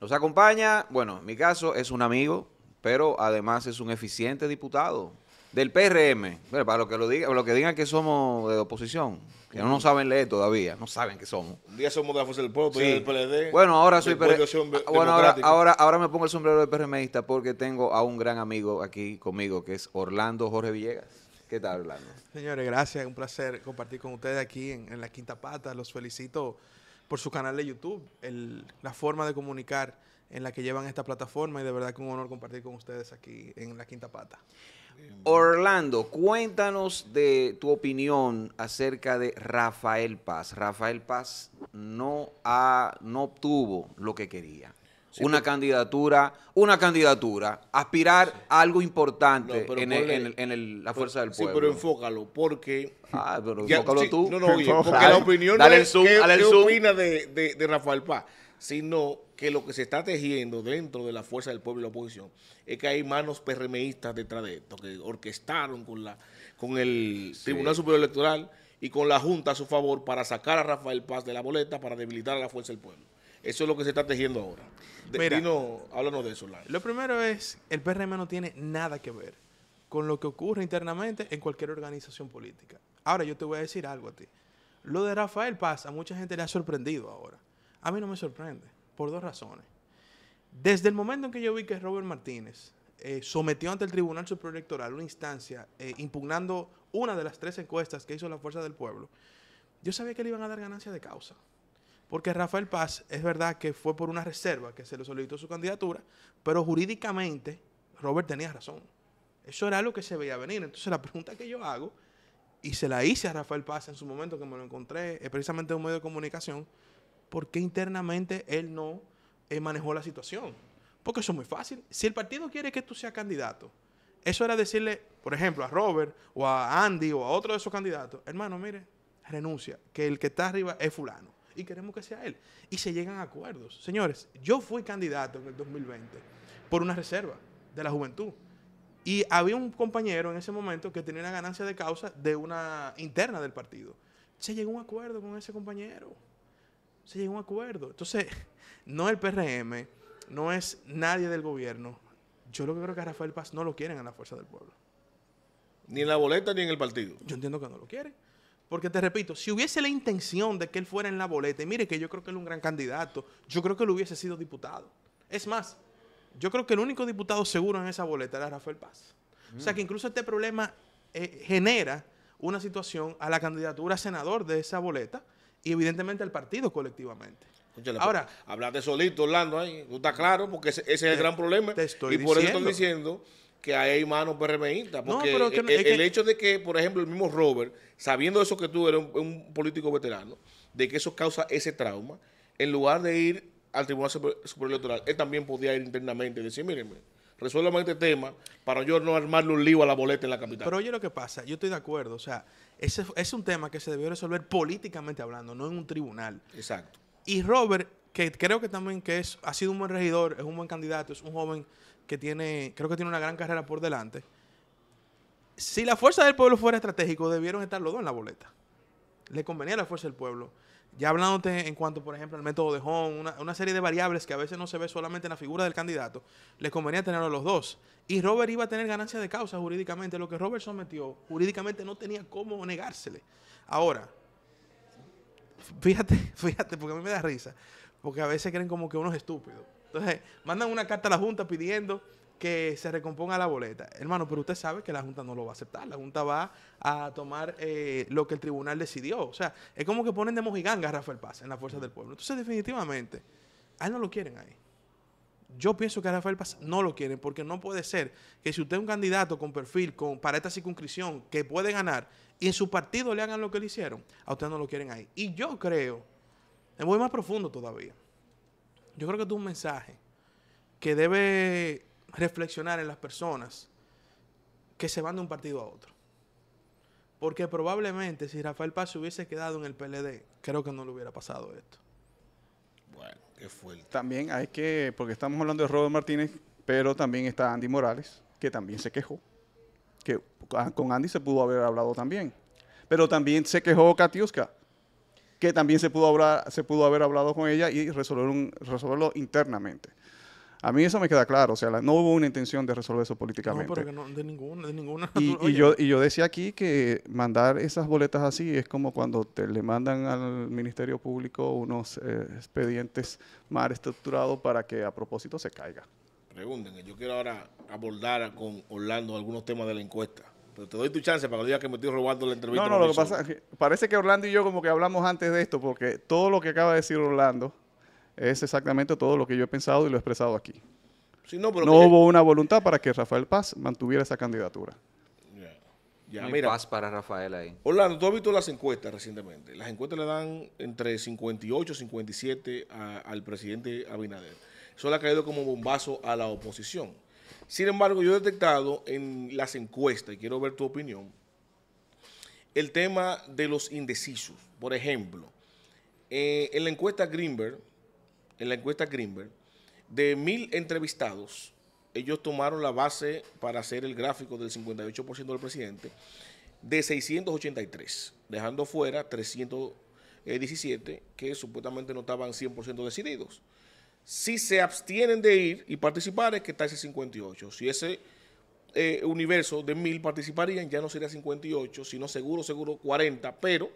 Nos acompaña, bueno, en mi caso es un amigo, pero además es un eficiente diputado del PRM. Bueno, para los que lo digan, lo que digan que somos de oposición, que no saben leer todavía, no saben que somos. Un somos de la Fuerza del Pueblo, del PLD. Bueno, ahora soy ah, Bueno, ahora, ahora, me pongo el sombrero de PRMista porque tengo a un gran amigo aquí conmigo que es Orlando Jorge Villegas. ¿Qué tal, Orlando? Señores, gracias. Un placer compartir con ustedes aquí en La Quinta Pata. Los felicito por su canal de YouTube, la forma de comunicar en la que llevan esta plataforma y de verdad que un honor compartir con ustedes aquí en La Quinta Pata. Orlando, cuéntanos de tu opinión acerca de Rafael Paz. Rafael Paz no, ha, no obtuvo lo que quería una candidatura, una candidatura, aspirar a algo importante en, la fuerza del pueblo. Sí, pero enfócalo, porque... Ah, pero enfócalo tú. No, no, porque la opinión no es zoom, de, Rafael Paz, sino que lo que se está tejiendo dentro de la fuerza del pueblo y la oposición es que hay manos PRMistas detrás de esto, que orquestaron con, la, con el Tribunal Superior Electoral y con la Junta a su favor para sacar a Rafael Paz de la boleta para debilitar a la fuerza del pueblo. Eso es lo que se está tejiendo ahora. De, háblanos de eso, Lance. Lo primero es, el PRM no tiene nada que ver con lo que ocurre internamente en cualquier organización política. Ahora yo te voy a decir algo a ti. Lo de Rafael Paz a mucha gente le ha sorprendido ahora. A mí no me sorprende, por dos razones. Desde el momento en que yo vi que Robert Martínez eh, sometió ante el Tribunal Supremo Electoral una instancia eh, impugnando una de las tres encuestas que hizo la Fuerza del Pueblo, yo sabía que le iban a dar ganancia de causa. Porque Rafael Paz es verdad que fue por una reserva que se le solicitó su candidatura, pero jurídicamente Robert tenía razón. Eso era lo que se veía venir. Entonces la pregunta que yo hago, y se la hice a Rafael Paz en su momento que me lo encontré es precisamente un medio de comunicación, ¿por qué internamente él no eh, manejó la situación? Porque eso es muy fácil. Si el partido quiere que tú seas candidato, eso era decirle, por ejemplo, a Robert o a Andy o a otro de esos candidatos, hermano, mire, renuncia, que el que está arriba es fulano y queremos que sea él. Y se llegan acuerdos. Señores, yo fui candidato en el 2020 por una reserva de la juventud. Y había un compañero en ese momento que tenía la ganancia de causa de una interna del partido. Se llegó a un acuerdo con ese compañero. Se llegó a un acuerdo. Entonces, no es el PRM, no es nadie del gobierno. Yo lo que creo que a Rafael Paz no lo quieren en la fuerza del pueblo. Ni en la boleta ni en el partido. Yo entiendo que no lo quieren. Porque te repito, si hubiese la intención de que él fuera en la boleta, y mire que yo creo que él es un gran candidato, yo creo que él hubiese sido diputado. Es más, yo creo que el único diputado seguro en esa boleta era Rafael Paz. O sea mm. que incluso este problema eh, genera una situación a la candidatura a senador de esa boleta y evidentemente al partido colectivamente. Pues, Ahora, de solito, Orlando, ahí, está claro, porque ese, es el gran problema. y por eso estoy diciendo que hay manos PRMistas. Porque el, hecho de que, por ejemplo, el mismo Robert, sabiendo eso que tú eres un, político veterano, de que eso causa ese trauma, en lugar de ir al Tribunal Superior Electoral, él también podía ir internamente y decir, mírenme, resuélvame este tema para yo no armarle un lío a la boleta en la capital. Pero oye lo que pasa, yo estoy de acuerdo, o sea, ese es un tema que se debió resolver políticamente hablando, no en un tribunal. Exacto. Y Robert, que creo que también que es, ha sido un buen regidor, es un buen candidato, es un joven que tiene, creo que tiene una gran carrera por delante. Si la fuerza del pueblo fuera estratégico, debieron estar los dos en la boleta. Le convenía la fuerza del pueblo. Ya hablándote en cuanto, por ejemplo, al método de Home, una, serie de variables que a veces no se ve solamente en la figura del candidato, le convenía tener a los dos. Y Robert iba a tener ganancia de causa jurídicamente. Lo que Robert sometió jurídicamente no tenía cómo negársele. Ahora, fíjate, fíjate, porque a mí me da risa, porque a veces creen como que uno es estúpido. Entonces, mandan una carta a la Junta pidiendo que se recomponga la boleta. Hermano, pero usted sabe que la Junta no lo va a aceptar. La Junta va a tomar eh, lo que el tribunal decidió. O sea, es como que ponen de mojiganga a Rafael Paz en las fuerzas del pueblo. Entonces, definitivamente, a él no lo quieren ahí. Yo pienso que a Rafael Paz no lo quieren porque no puede ser que si usted es un candidato con perfil para esta circunscripción que puede ganar y en su partido le hagan lo que le hicieron, a usted no lo quieren ahí. Y yo creo, me voy más profundo todavía. Yo creo que es un mensaje que debe reflexionar en las personas que se van de un partido a otro. Porque probablemente si Rafael Paz se hubiese quedado en el PLD, creo que no le hubiera pasado esto. Bueno, qué fuerte. También hay que, porque estamos hablando de Robert Martínez, pero también está Andy Morales, que también se quejó. Que ah, con Andy se pudo haber hablado también. Pero también se quejó Katiuska que también se pudo, hablar, se pudo haber hablado con ella y resolver un, resolverlo internamente. A mí eso me queda claro, o sea, no hubo una intención de resolver eso políticamente. Y, yo, y yo decía aquí que mandar esas boletas así es como cuando te, le mandan al Ministerio Público unos eh, expedientes mal estructurados para que a propósito se caiga. Pregunten, yo quiero ahora abordar con Orlando algunos temas de la encuesta te doy tu chance para que lo digas que me estoy robando la entrevista. No, no, lo que pasa es que parece que Orlando y yo como que hablamos antes de esto, porque todo lo que acaba de decir Orlando es exactamente todo lo que yo he pensado y lo he expresado aquí. no, hubo una voluntad para que Rafael Paz mantuviera esa candidatura. Ya, mira, paz para Rafael ahí. Orlando, tú has visto las encuestas recientemente. Las encuestas le dan entre 58 y 57 al presidente Abinader. Eso le ha caído como bombazo a la oposición. Sin embargo, yo he detectado en las encuestas, y quiero ver tu opinión, el tema de los indecisos. Por ejemplo, eh, en la encuesta Greenberg, en la encuesta Greenberg, de mil entrevistados, ellos tomaron la base para hacer el gráfico del 58% del presidente, de 683, dejando fuera 317 que supuestamente no estaban 100% decididos. Si se abstienen de ir y participar es que está ese 58. Si ese eh, universo de mil participarían, ya no sería 58, sino seguro, seguro 40, pero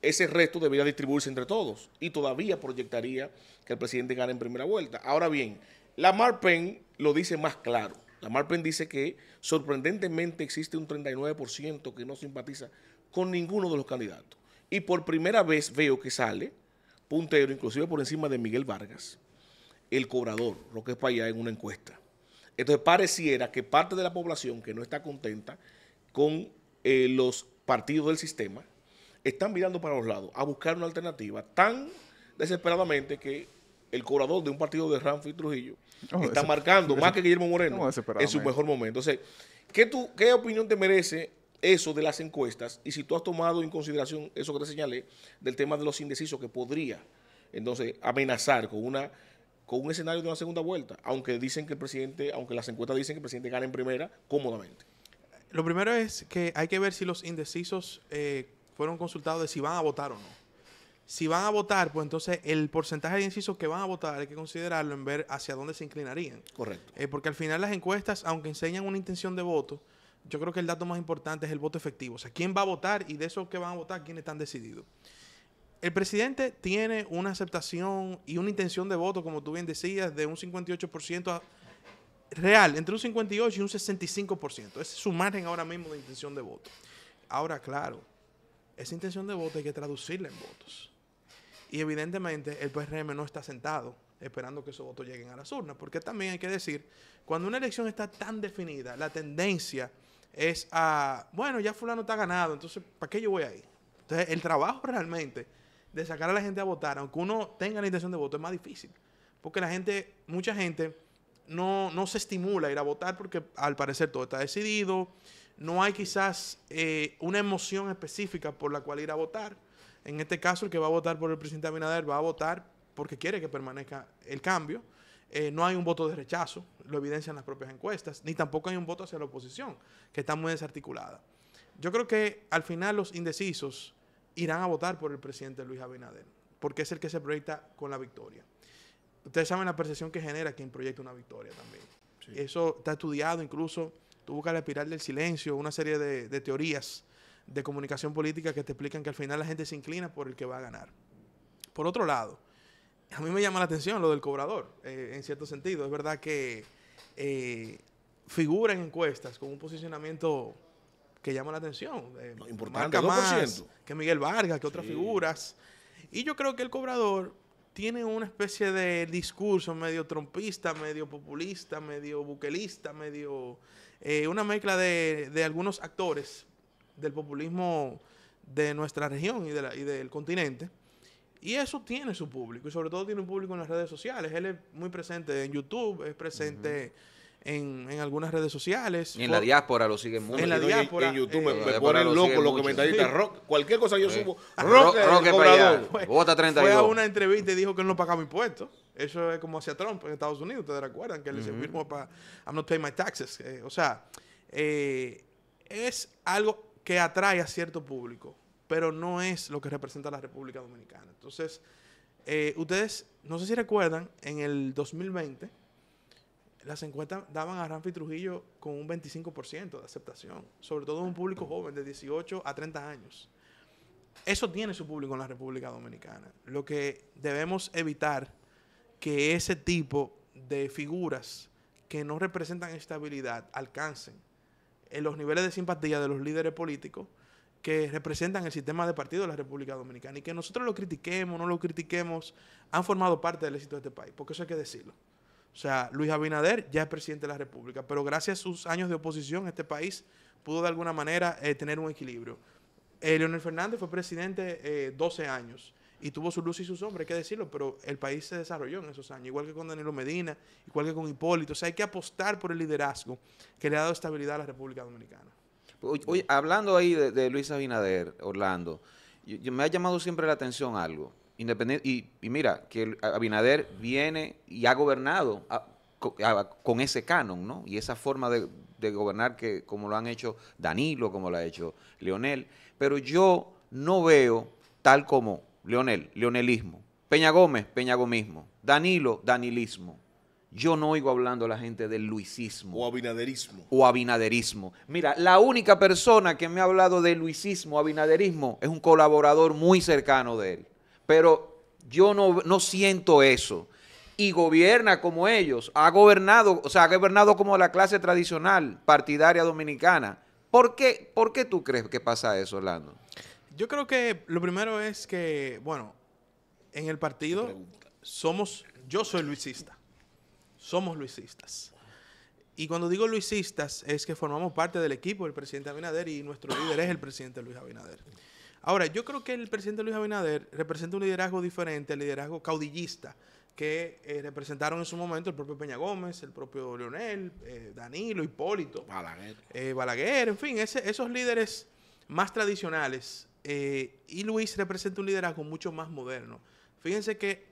ese resto debería distribuirse entre todos y todavía proyectaría que el presidente gane en primera vuelta. Ahora bien, la Marpen lo dice más claro. La Marpen dice que sorprendentemente existe un 39% que no simpatiza con ninguno de los candidatos. Y por primera vez veo que sale puntero, inclusive por encima de Miguel Vargas el cobrador, para allá en una encuesta. Entonces pareciera que parte de la población que no está contenta con eh, los partidos del sistema están mirando para los lados a buscar una alternativa tan desesperadamente que el cobrador de un partido de y Trujillo está marcando más que Guillermo Moreno en su mejor momento. Entonces, ¿qué, tú, ¿qué opinión te merece eso de las encuestas? Y si tú has tomado en consideración eso que te señalé del tema de los indecisos que podría entonces amenazar con una con un escenario de una segunda vuelta, aunque dicen que el presidente, aunque las encuestas dicen que el presidente gana en primera cómodamente. Lo primero es que hay que ver si los indecisos eh, fueron consultados de si van a votar o no. Si van a votar, pues entonces el porcentaje de indecisos que van a votar hay que considerarlo en ver hacia dónde se inclinarían. Correcto. Eh, porque al final las encuestas, aunque enseñan una intención de voto, yo creo que el dato más importante es el voto efectivo. O sea, quién va a votar y de esos que van a votar, quiénes están decididos el presidente tiene una aceptación y una intención de voto, como tú bien decías, de un 58% real, entre un 58 y un 65%. Ese es su margen ahora mismo de intención de voto. Ahora, claro, esa intención de voto hay que traducirla en votos. Y evidentemente el PRM no está sentado esperando que esos votos lleguen a las urnas, porque también hay que decir, cuando una elección está tan definida, la tendencia es a, bueno, ya fulano está ganado, entonces, ¿para qué yo voy ahí? Entonces, el trabajo realmente de sacar a la gente a votar, aunque uno tenga la intención de voto, es más difícil. Porque la gente, mucha gente, no, se estimula a ir a votar porque al parecer todo está decidido. No hay quizás eh, una emoción específica por la cual ir a votar. En este caso, el que va a votar por el presidente Abinader va a votar porque quiere que permanezca el cambio. Eh, no hay un voto de rechazo, lo evidencian las propias encuestas, ni tampoco hay un voto hacia la oposición, que está muy desarticulada. Yo creo que al final los indecisos irán a votar por el presidente Luis Abinader, porque es el que se proyecta con la victoria. Ustedes saben la percepción que genera quien proyecta una victoria también. Eso está estudiado incluso, tú buscas la espiral del silencio, una serie de, teorías de comunicación política que te explican que al final la gente se inclina por el que va a ganar. Por otro lado, a mí me llama la atención lo del cobrador, eh, en cierto sentido. Es verdad que eh, figura en encuestas con un posicionamiento que llama la atención. Eh, importante, que Miguel Vargas, que otras figuras. Y yo creo que el cobrador tiene una especie de discurso medio trompista, medio populista, medio buquelista, medio... Eh, una mezcla de, algunos actores del populismo de nuestra región y, del continente. Y eso tiene su público, y sobre todo tiene un público en las redes sociales. Él es muy presente en YouTube, es presente en, algunas redes sociales. Y en la diáspora lo siguen mucho. En la diáspora. En, YouTube me, eh, ponen lo loco los comentaristas. Rock, cualquier cosa yo subo. Ah, rock, rock, el Vota 32. Fue a una entrevista y dijo que él no pagaba impuestos. Eso es como hacía Trump en Estados Unidos. Ustedes recuerdan que él dice se firmó para I'm not paying my taxes. Eh, o sea, eh, es algo que atrae a cierto público, pero no es lo que representa la República Dominicana. Entonces, eh, ustedes, no sé si recuerdan, en el 2020 las encuestas daban a Ramfi Trujillo con un 25% de aceptación, sobre todo un público joven de 18 a 30 años. Eso tiene su público en la República Dominicana. Lo que debemos evitar que ese tipo de figuras que no representan estabilidad alcancen en los niveles de simpatía de los líderes políticos que representan el sistema de partido de la República Dominicana y que nosotros lo critiquemos, no lo critiquemos, han formado parte del éxito de este país, porque eso hay que decirlo. O sea, Luis Abinader ya es presidente de la República, pero gracias a sus años de oposición, este país pudo de alguna manera eh, tener un equilibrio. Eh, Leonel Fernández fue presidente 12 eh, años y tuvo su luz y su sombra, hay que decirlo, pero el país se desarrolló en esos años, igual que con Danilo Medina, igual que con Hipólito. O sea, hay que apostar por el liderazgo que le ha dado estabilidad a la República Dominicana. Hoy hablando ahí de, Luis Abinader, Orlando, me ha llamado siempre la atención algo y, mira, que Abinader viene y ha gobernado con ese canon, ¿no? Y esa forma de, gobernar que como lo han hecho Danilo, como lo ha hecho Leonel. Pero yo no veo tal como Leonel, leonelismo. Peña Gómez, peñagomismo. Danilo, danilismo. Yo no oigo hablando a la gente del luisismo. O abinaderismo. O abinaderismo. Mira, la única persona que me ha hablado de luisismo, abinaderismo, es un colaborador muy cercano de él pero yo no, siento eso. Y gobierna como ellos, ha gobernado, o sea, ha gobernado como la clase tradicional partidaria dominicana. ¿Por qué, ¿Por qué tú crees que pasa eso, Orlando? Yo creo que lo primero es que, bueno, en el partido somos, yo soy luisista, somos luisistas. Y cuando digo luisistas es que formamos parte del equipo del presidente Abinader y nuestro líder es el presidente Luis Abinader. Ahora, yo creo que el presidente Luis Abinader representa un liderazgo diferente al liderazgo caudillista que eh, representaron en su momento el propio Peña Gómez, el propio Leonel, eh, Danilo, Hipólito, Balaguer, eh, Balaguer en fin, esos líderes más tradicionales. y Luis representa un liderazgo mucho más moderno. Fíjense que,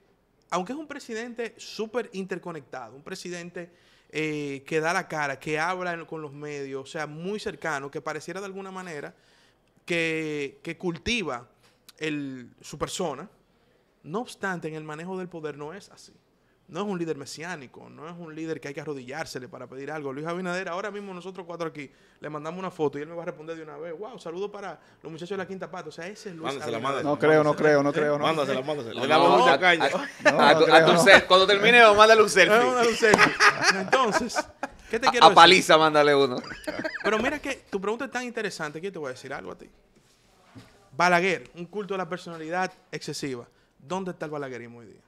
aunque es un presidente súper interconectado, un presidente que da la cara, que habla con los medios, o sea, muy cercano, que pareciera de alguna manera que, cultiva su persona. No obstante, en el manejo del poder no es así. No es un líder mesiánico, no es un líder que hay que arrodillársele para pedir algo. Luis Abinader, ahora mismo nosotros cuatro aquí le mandamos una foto y él me va a responder de una vez. Wow, saludo para los muchachos de la Quinta Pata. O sea, ese es Luis mándasela, No creo, no creo, no creo. No. Mándasela, mándasela. Le damos mucha Cuando termine, mándale un selfie. Entonces, a, paliza mándale uno. Pero mira que tu pregunta es tan interesante que yo te voy a decir algo a ti. Balaguer, un culto de la personalidad excesiva. ¿Dónde está el balaguerismo hoy día?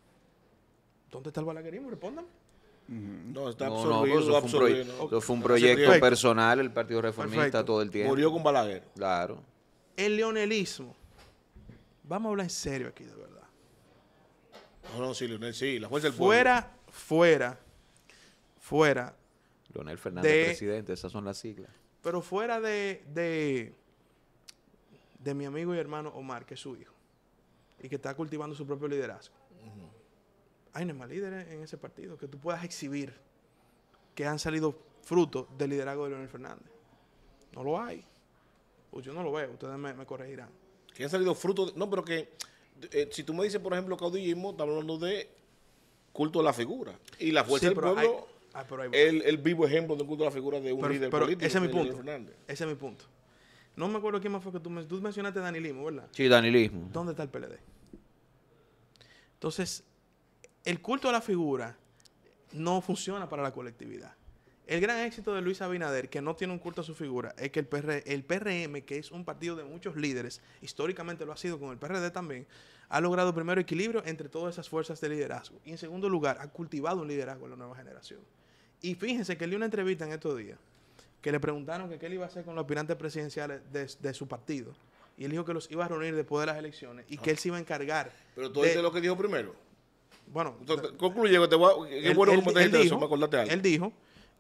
¿Dónde está el balaguerismo? Respóndame. No, está absorbido, eso, fue un proyecto personal, el Partido Reformista todo el tiempo. Murió con Balaguer. Claro. El leonelismo. Vamos a hablar en serio aquí, de verdad. No, no, sí, Leonel, sí, la fuerza Fuera, fuera, fuera Leonel Fernández, presidente, esas son las siglas. Pero fuera de, de, mi amigo y hermano Omar, que es su hijo, y que está cultivando su propio liderazgo, hay más líderes en ese partido que tú puedas exhibir que han salido frutos del liderazgo de Leonel Fernández. No lo hay. Pues yo no lo veo, ustedes me, corregirán. Que han salido frutos, no, pero que eh, si tú me dices, por ejemplo, caudillismo, está hablando de culto a la figura. Y la fuerza del pueblo... Ah, el, el, vivo ejemplo de la figura de un líder político. Ese es mi punto. Ese es mi punto. No me acuerdo quién más fue que tú, tú mencionaste Danilismo, ¿verdad? Sí, Danilismo. ¿Dónde está el PLD? Entonces, el culto a la figura no funciona para la colectividad. El gran éxito de Luis Abinader, que no tiene un culto a su figura, es que el, PR, el PRM, que es un partido de muchos líderes, históricamente lo ha sido con el PRD también, ha logrado primero equilibrio entre todas esas fuerzas de liderazgo. Y en segundo lugar, ha cultivado un liderazgo en la nueva generación. Y fíjense que él dio una entrevista en estos días que le preguntaron que qué él iba a hacer con los aspirantes presidenciales de, su partido. Y él dijo que los iba a reunir después de las elecciones y que ah. él se iba a encargar. Pero tú dices lo que dijo primero. Bueno, concluye que te voy a, él, bueno como te dijo, algo. Él dijo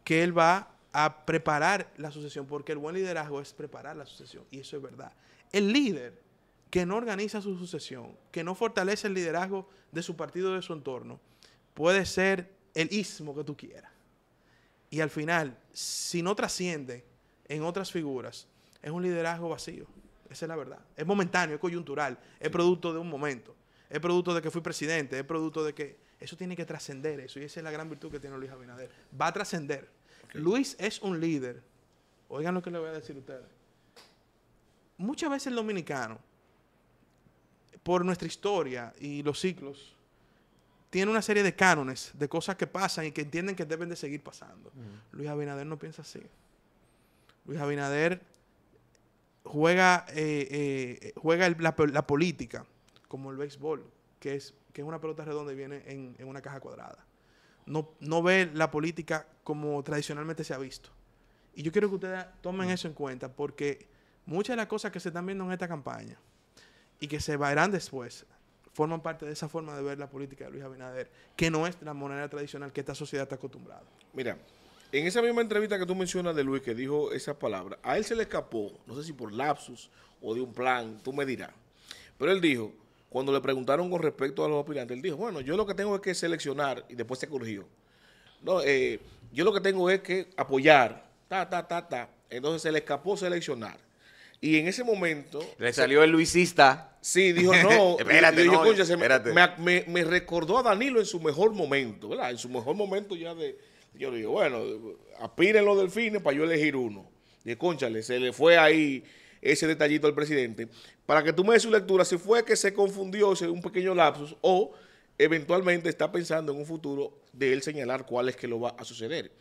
que él va a preparar la sucesión porque el buen liderazgo es preparar la sucesión y eso es verdad. El líder que no organiza su sucesión, que no fortalece el liderazgo de su partido, de su entorno, puede ser el ismo que tú quieras. Y al final, si no trasciende en otras figuras, es un liderazgo vacío. Esa es la verdad. Es momentáneo, es coyuntural, es producto de un momento, es producto de que fui presidente, es producto de que... Eso tiene que trascender eso y esa es la gran virtud que tiene Luis Abinader. Va a trascender. Luis es un líder. Oigan lo que le voy a decir a ustedes. Muchas veces el dominicano, por nuestra historia y los ciclos tiene una serie de cánones, de cosas que pasan y que entienden que deben de seguir pasando. Luis Abinader no piensa así. Luis Abinader juega, eh, eh, juega la, política como el béisbol, que es, que es una pelota redonda y viene en, una caja cuadrada. No, no, ve la política como tradicionalmente se ha visto. Y yo quiero que ustedes tomen eso en cuenta, porque muchas de las cosas que se están viendo en esta campaña y que se verán después forman parte de esa forma de ver la política de Luis Abinader, que no es la moneda tradicional que esta sociedad está acostumbrada. Mira, en esa misma entrevista que tú mencionas de Luis, que dijo esa palabra, a él se le escapó, no sé si por lapsus o de un plan, tú me dirás. Pero él dijo, cuando le preguntaron con respecto a los aspirantes, él dijo, bueno, yo lo que tengo es que seleccionar, y después se corrigió. No, eh, yo lo que tengo es que apoyar, ta, ta, ta, ta. Entonces se le escapó seleccionar. Y en ese momento... Le salió el luisista. Sí, dijo, no. espérate, Me, recordó a Danilo en su mejor momento, ¿verdad? En su mejor momento ya de... Yo le digo, bueno, aspiren los delfines para yo elegir uno. De conchale, se le fue ahí ese detallito al presidente. Para que tú me des su lectura, si fue que se confundió, ese un pequeño lapsus, o eventualmente está pensando en un futuro de él señalar cuál es que lo va a suceder.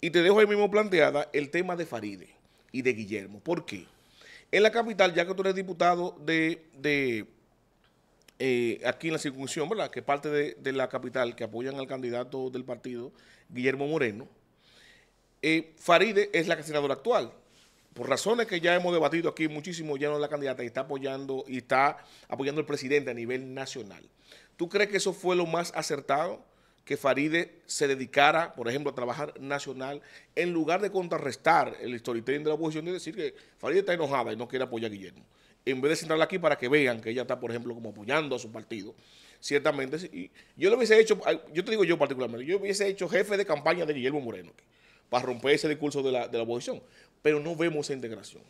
Y te dejo ahí mismo planteada el tema de Faride y de Guillermo. ¿Por qué? En la capital, ya que tú eres diputado de, eh, aquí en la circunscripción, ¿verdad? Que parte de, la capital, que apoyan al candidato del partido, Guillermo Moreno, eh, Faride es la senadora actual. Por razones que ya hemos debatido aquí muchísimo, ya no es la candidata y está apoyando y está apoyando al presidente a nivel nacional. ¿Tú crees que eso fue lo más acertado? que Faride se dedicara, por ejemplo, a trabajar nacional, en lugar de contrarrestar el storytelling de la oposición y decir que Faride está enojada y no quiere apoyar a Guillermo. En vez de sentarla aquí para que vean que ella está, por ejemplo, como apoyando a su partido, ciertamente. Y yo lo hubiese hecho, yo te digo yo particularmente, yo hubiese hecho jefe de campaña de Guillermo Moreno, para romper ese discurso de la, oposición. Pero no vemos esa integración.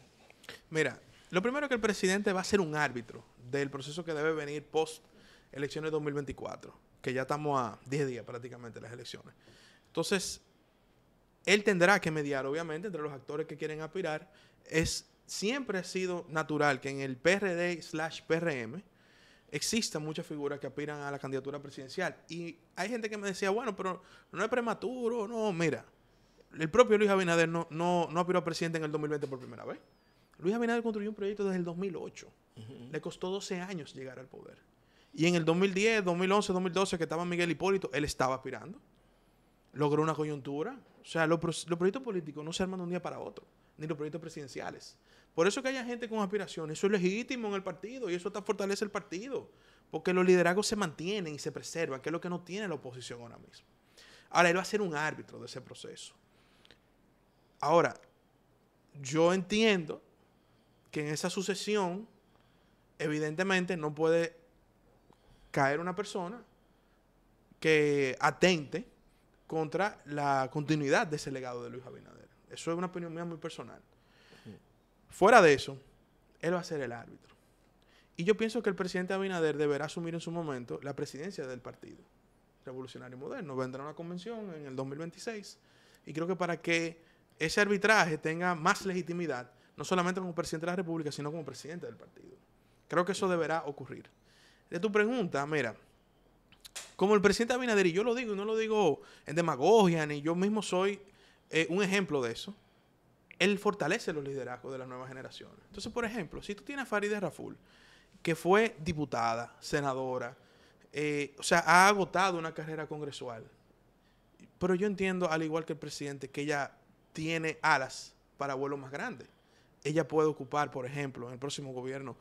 Mira, lo primero es que el presidente va a ser un árbitro del proceso que debe venir post elecciones 2024 que ya estamos a 10 días prácticamente de las elecciones. Entonces, él tendrá que mediar, obviamente, entre los actores que quieren aspirar. Es, siempre ha sido natural que en el PRD slash PRM existan muchas figuras que aspiran a la candidatura presidencial. Y hay gente que me decía, bueno, pero no es prematuro, no, mira. El propio Luis Abinader no, no, no aspiró a presidente en el 2020 por primera vez. Luis Abinader construyó un proyecto desde el 2008. Le costó 12 años llegar al poder. Y en el 2010, 2011, 2012, que estaba Miguel Hipólito, él estaba aspirando. Logró una coyuntura. O sea, los, proyectos políticos no se arman de un día para otro, ni los proyectos presidenciales. Por eso que haya gente con aspiraciones, eso es legítimo en el partido y eso está fortalece el partido, porque los liderazgos se mantienen y se preservan, que es lo que no tiene la oposición ahora mismo. Ahora, él va a ser un árbitro de ese proceso. Ahora, yo entiendo que en esa sucesión, evidentemente, no puede caer una persona que atente contra la continuidad de ese legado de Luis Abinader. Eso es una opinión mía muy personal. Fuera de eso, él va a ser el árbitro. Y yo pienso que el presidente Abinader deberá asumir en su momento la presidencia del partido revolucionario moderno. Vendrá una convención en el 2026 y creo que para que ese arbitraje tenga más legitimidad, no solamente como presidente de la República, sino como presidente del partido. Creo que eso deberá ocurrir de tu pregunta, mira, como el presidente Abinader, y yo lo digo, y no lo digo en demagogia, ni yo mismo soy eh, un ejemplo de eso, él fortalece los liderazgos de las nuevas generaciones. Entonces, por ejemplo, si tú tienes a Farideh Raful, que fue diputada, senadora, eh, o sea, ha agotado una carrera congresual, pero yo entiendo, al igual que el presidente, que ella tiene alas para vuelos más grandes. Ella puede ocupar, por ejemplo, en el próximo gobierno,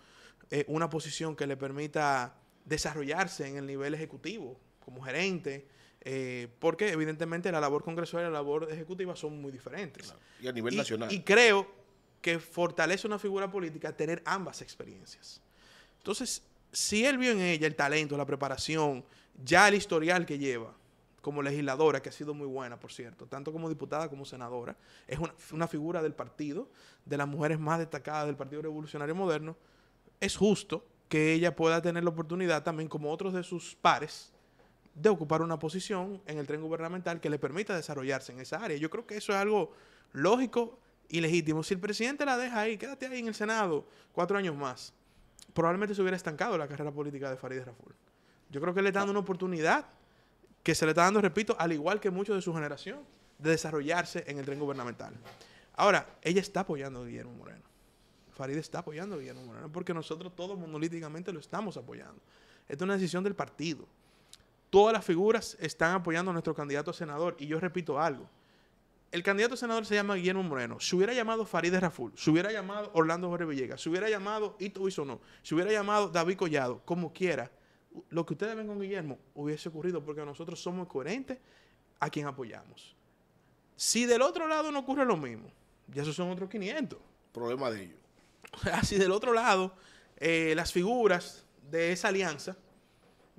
eh, una posición que le permita desarrollarse en el nivel ejecutivo, como gerente, eh, porque evidentemente la labor congresual y la labor ejecutiva son muy diferentes. Y a nivel nacional. Y creo que fortalece una figura política tener ambas experiencias. Entonces, si él vio en ella el talento, la preparación, ya el historial que lleva como legisladora, que ha sido muy buena, por cierto, tanto como diputada como senadora, es una figura del partido, de las mujeres más destacadas del Partido Revolucionario Moderno, es justo que ella pueda tener la oportunidad también, como otros de sus pares, de ocupar una posición en el tren gubernamental que le permita desarrollarse en esa área. Yo creo que eso es algo lógico y legítimo. Si el presidente la deja ahí, quédate ahí en el Senado cuatro años más, probablemente se hubiera estancado la carrera política de Farideh Raful. Yo creo que le está dando una oportunidad que se le está dando, repito, al igual que muchos de su generación, de desarrollarse en el tren gubernamental. Ahora, ella está apoyando a Guillermo Moreno. Farid está apoyando a Guillermo Moreno, porque nosotros todos monolíticamente lo estamos apoyando. Esta es una decisión del partido. Todas las figuras están apoyando a nuestro candidato a senador. Y yo repito algo. El candidato a senador se llama Guillermo Moreno. Si hubiera llamado Farideh Raful, si hubiera llamado Orlando Jorge Villegas, si hubiera llamado Ito Bisonó, si hubiera llamado David Collado, como quiera, lo que ustedes ven con Guillermo hubiese ocurrido porque nosotros somos coherentes a quien apoyamos. Si del otro lado no ocurre lo mismo, ya esos son otros 500. Problema de ellos. así del otro lado, eh, las figuras de esa alianza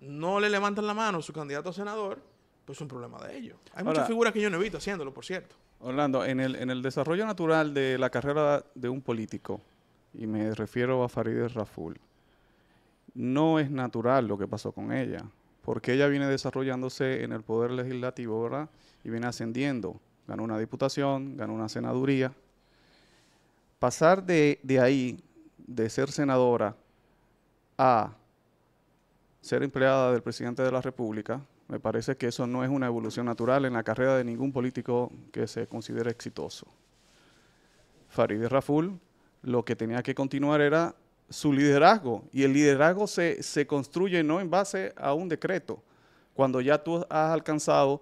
no le levantan la mano a su candidato a senador, pues es un problema de ellos. Hay muchas figuras que yo no evito haciéndolo, por cierto. Orlando, en el, desarrollo natural de la carrera de un político, y me refiero a Farideh Raful, no es natural lo que pasó con ella, porque ella viene desarrollándose en el poder legislativo, Y viene ascendiendo. Ganó una diputación, ganó una senaduría, pasar de, ahí, de ser senadora, a ser empleada del presidente de la República, me parece que eso no es una evolución natural en la carrera de ningún político que se considere exitoso. Farideh Raful lo que tenía que continuar era su liderazgo, y el liderazgo se, construye no en base a un decreto. Cuando ya tú has alcanzado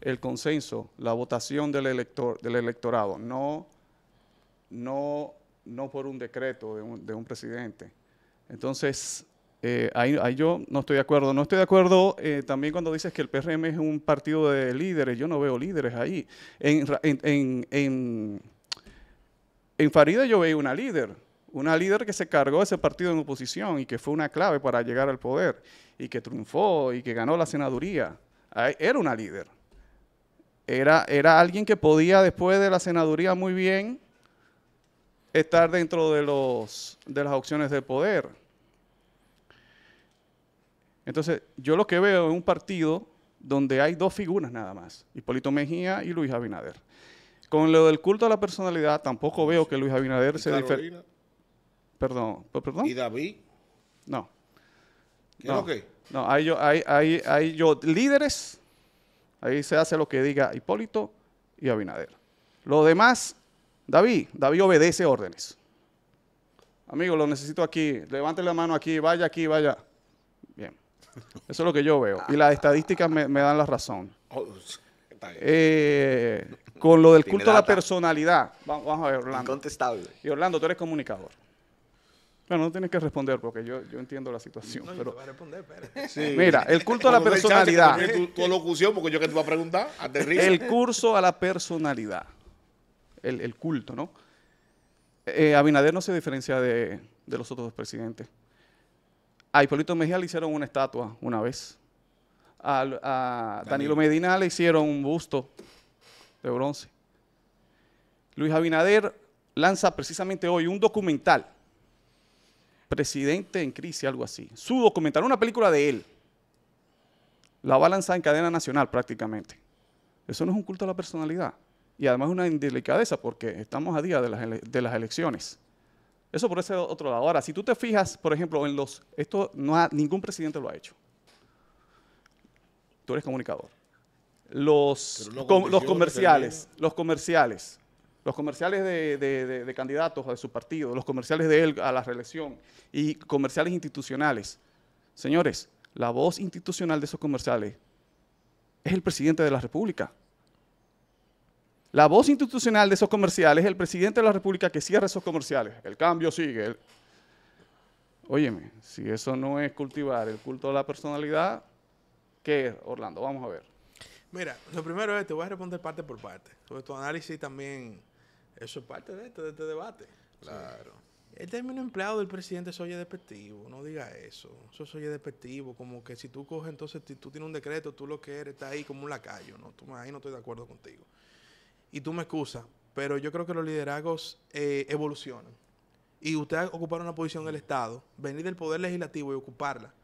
el consenso, la votación del, elector, del electorado, no no, no por un decreto de un, de un presidente. Entonces, eh, ahí, yo no estoy de acuerdo. No estoy de acuerdo eh, también cuando dices que el PRM es un partido de líderes. Yo no veo líderes ahí. En, en, en, en, Farida yo veía una líder, una líder que se cargó ese partido en oposición y que fue una clave para llegar al poder y que triunfó y que ganó la senaduría. Era una líder. Era, era alguien que podía después de la senaduría muy bien estar dentro de, los, de las opciones de poder. Entonces, yo lo que veo es un partido donde hay dos figuras nada más, Hipólito Mejía y Luis Abinader. Con lo del culto a la personalidad, tampoco veo que Luis Abinader se diferencie. Perdón, perdón. ¿Y David? No. ¿Qué no. es lo que? No, hay, hay, hay, yo, líderes, ahí se hace lo que diga Hipólito y Abinader. Lo demás David, David obedece órdenes. Amigo, lo necesito aquí. Levante la mano aquí, vaya aquí, vaya. Bien. Eso es lo que yo veo. Y las estadísticas me, dan la razón. Oh, eh, con lo del culto a la personalidad. Vamos, a ver, Orlando. Y Orlando, tú eres comunicador. Bueno, no tienes que responder porque yo, entiendo la situación. No, pero... te a responder, pero... Mira, el culto a la personalidad. Tu, locución, porque yo que te voy a preguntar. El curso a la personalidad el, culto, ¿no? Eh, Abinader no se diferencia de, los otros dos presidentes. A Hipólito Mejía le hicieron una estatua una vez. A, Danilo. Danilo Medina le hicieron un busto de bronce. Luis Abinader lanza precisamente hoy un documental, Presidente en Crisis, algo así. Su documental, una película de él. La va a lanzar en cadena nacional prácticamente. Eso no es un culto a la personalidad. Y además una indelicadeza porque estamos a día de las, de las elecciones. Eso por ese otro lado. Ahora, si tú te fijas, por ejemplo, en los... Esto no ha, ningún presidente lo ha hecho. Tú eres comunicador. Los, los comerciales, los comerciales, los comerciales de, candidatos de su partido, los comerciales de él a la reelección y comerciales institucionales. Señores, la voz institucional de esos comerciales es el presidente de la República. La voz institucional de esos comerciales es el presidente de la República que cierra esos comerciales. El cambio sigue. Óyeme, si eso no es cultivar el culto de la personalidad, ¿qué es, Orlando? Vamos a ver. Mira, lo primero es, te voy a responder parte por parte. Sobre tu análisis también, eso es parte de este, de este debate. Claro. El término empleado del presidente soy oye despectivo, no diga eso. Eso soy despectivo, como que si tú coges, entonces tú tienes un decreto, tú lo que eres está ahí como un lacayo, ¿no? Tú, ahí no estoy de acuerdo contigo. Y tú me excusas, pero yo creo que los liderazgos eh, evolucionan. Y usted ocupar una posición en el Estado, venir del Poder Legislativo y ocuparla,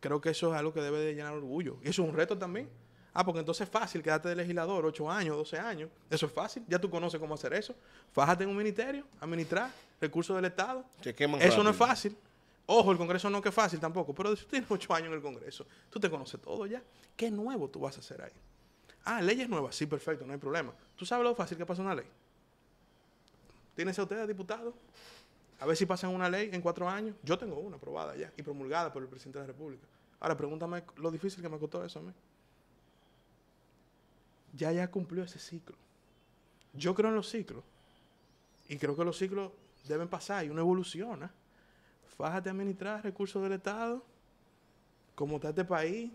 creo que eso es algo que debe de llenar orgullo. Y eso es un reto también. Ah, porque entonces es fácil, quedarte de legislador, 8 años, 12 años. Eso es fácil, ya tú conoces cómo hacer eso. Fájate en un ministerio, administrar recursos del Estado. eso no es fácil. Ojo, el Congreso no que es fácil tampoco, pero si tú tienes 8 años en el Congreso, tú te conoces todo ya. ¿Qué nuevo tú vas a hacer ahí? Ah, leyes nuevas. Sí, perfecto, no hay problema. ¿Tú sabes lo fácil que pasa una ley? a usted, diputado, A ver si pasan una ley en cuatro años. Yo tengo una aprobada ya y promulgada por el presidente de la República. Ahora pregúntame lo difícil que me costó eso a mí. Ya ya cumplió ese ciclo. Yo creo en los ciclos. Y creo que los ciclos deben pasar y uno evoluciona. Fájate a administrar recursos del Estado, como está este país,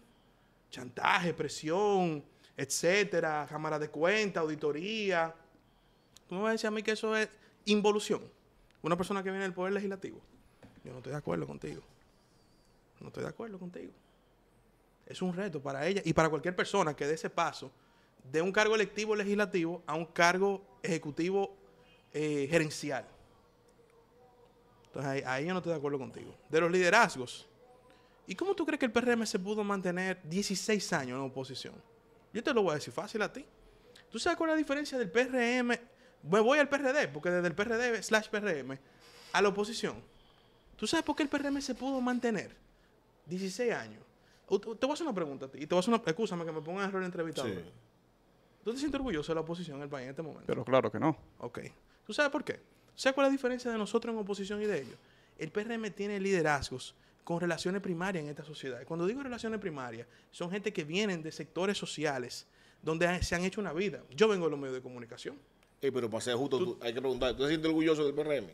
chantaje, presión, etcétera, cámara de cuenta, auditoría. Tú me vas a decir a mí que eso es involución. Una persona que viene del Poder Legislativo. Yo no estoy de acuerdo contigo. No estoy de acuerdo contigo. Es un reto para ella y para cualquier persona que dé ese paso de un cargo electivo legislativo a un cargo ejecutivo eh, gerencial. Entonces ahí, yo no estoy de acuerdo contigo. De los liderazgos. ¿Y cómo tú crees que el PRM se pudo mantener 16 años en oposición? Yo te lo voy a decir fácil a ti. ¿Tú sabes cuál es la diferencia del PRM? Me voy al PRD, porque desde el PRD slash PRM a la oposición. ¿Tú sabes por qué el PRM se pudo mantener 16 años? te voy a hacer una pregunta a ti, y te una... Excúsame que me ponga error entrevistado. Sí. ¿Tú te sientes orgulloso de la oposición en el país en este momento? Pero claro que no. Ok. ¿Tú sabes por qué? ¿Tú sabes cuál es la diferencia de nosotros en oposición y de ellos? El PRM tiene liderazgos con relaciones primarias en esta sociedad. cuando digo relaciones primarias, son gente que vienen de sectores sociales donde se han hecho una vida. Yo vengo de los medios de comunicación. pero para ser justo, hay que preguntar, ¿tú te sientes orgulloso del PRM?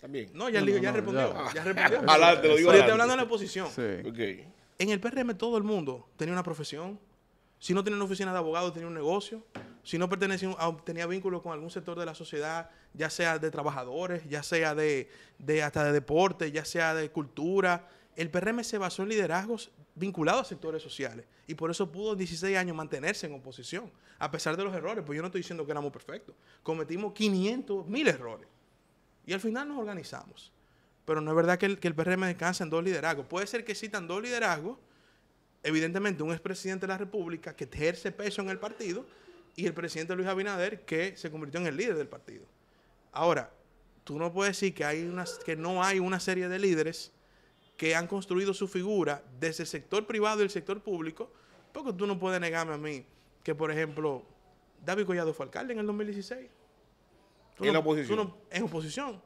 También. No, ya, ya respondió. Ya, lo digo. Pero estoy hablando de la oposición. En el PRM todo el mundo tenía una profesión. Si no tenía una oficina de abogado, tenía un negocio. Si no pertenecía tenía vínculos con algún sector de la sociedad, ya sea de trabajadores, ya sea de, de hasta de deporte, ya sea de cultura, el PRM se basó en liderazgos vinculados a sectores sociales y por eso pudo 16 años mantenerse en oposición, a pesar de los errores, pues yo no estoy diciendo que éramos perfectos, cometimos 500 mil errores y al final nos organizamos. Pero no es verdad que el, que el PRM descansa en dos liderazgos. Puede ser que existan dos liderazgos, evidentemente un expresidente de la República que ejerce peso en el partido y el presidente Luis Abinader que se convirtió en el líder del partido. Ahora, tú no puedes decir que, hay que no hay una serie de líderes que han construido su figura desde el sector privado y el sector público, porque tú no puedes negarme a mí que, por ejemplo, David Collado fue alcalde en el 2016. en oposición. en oposición.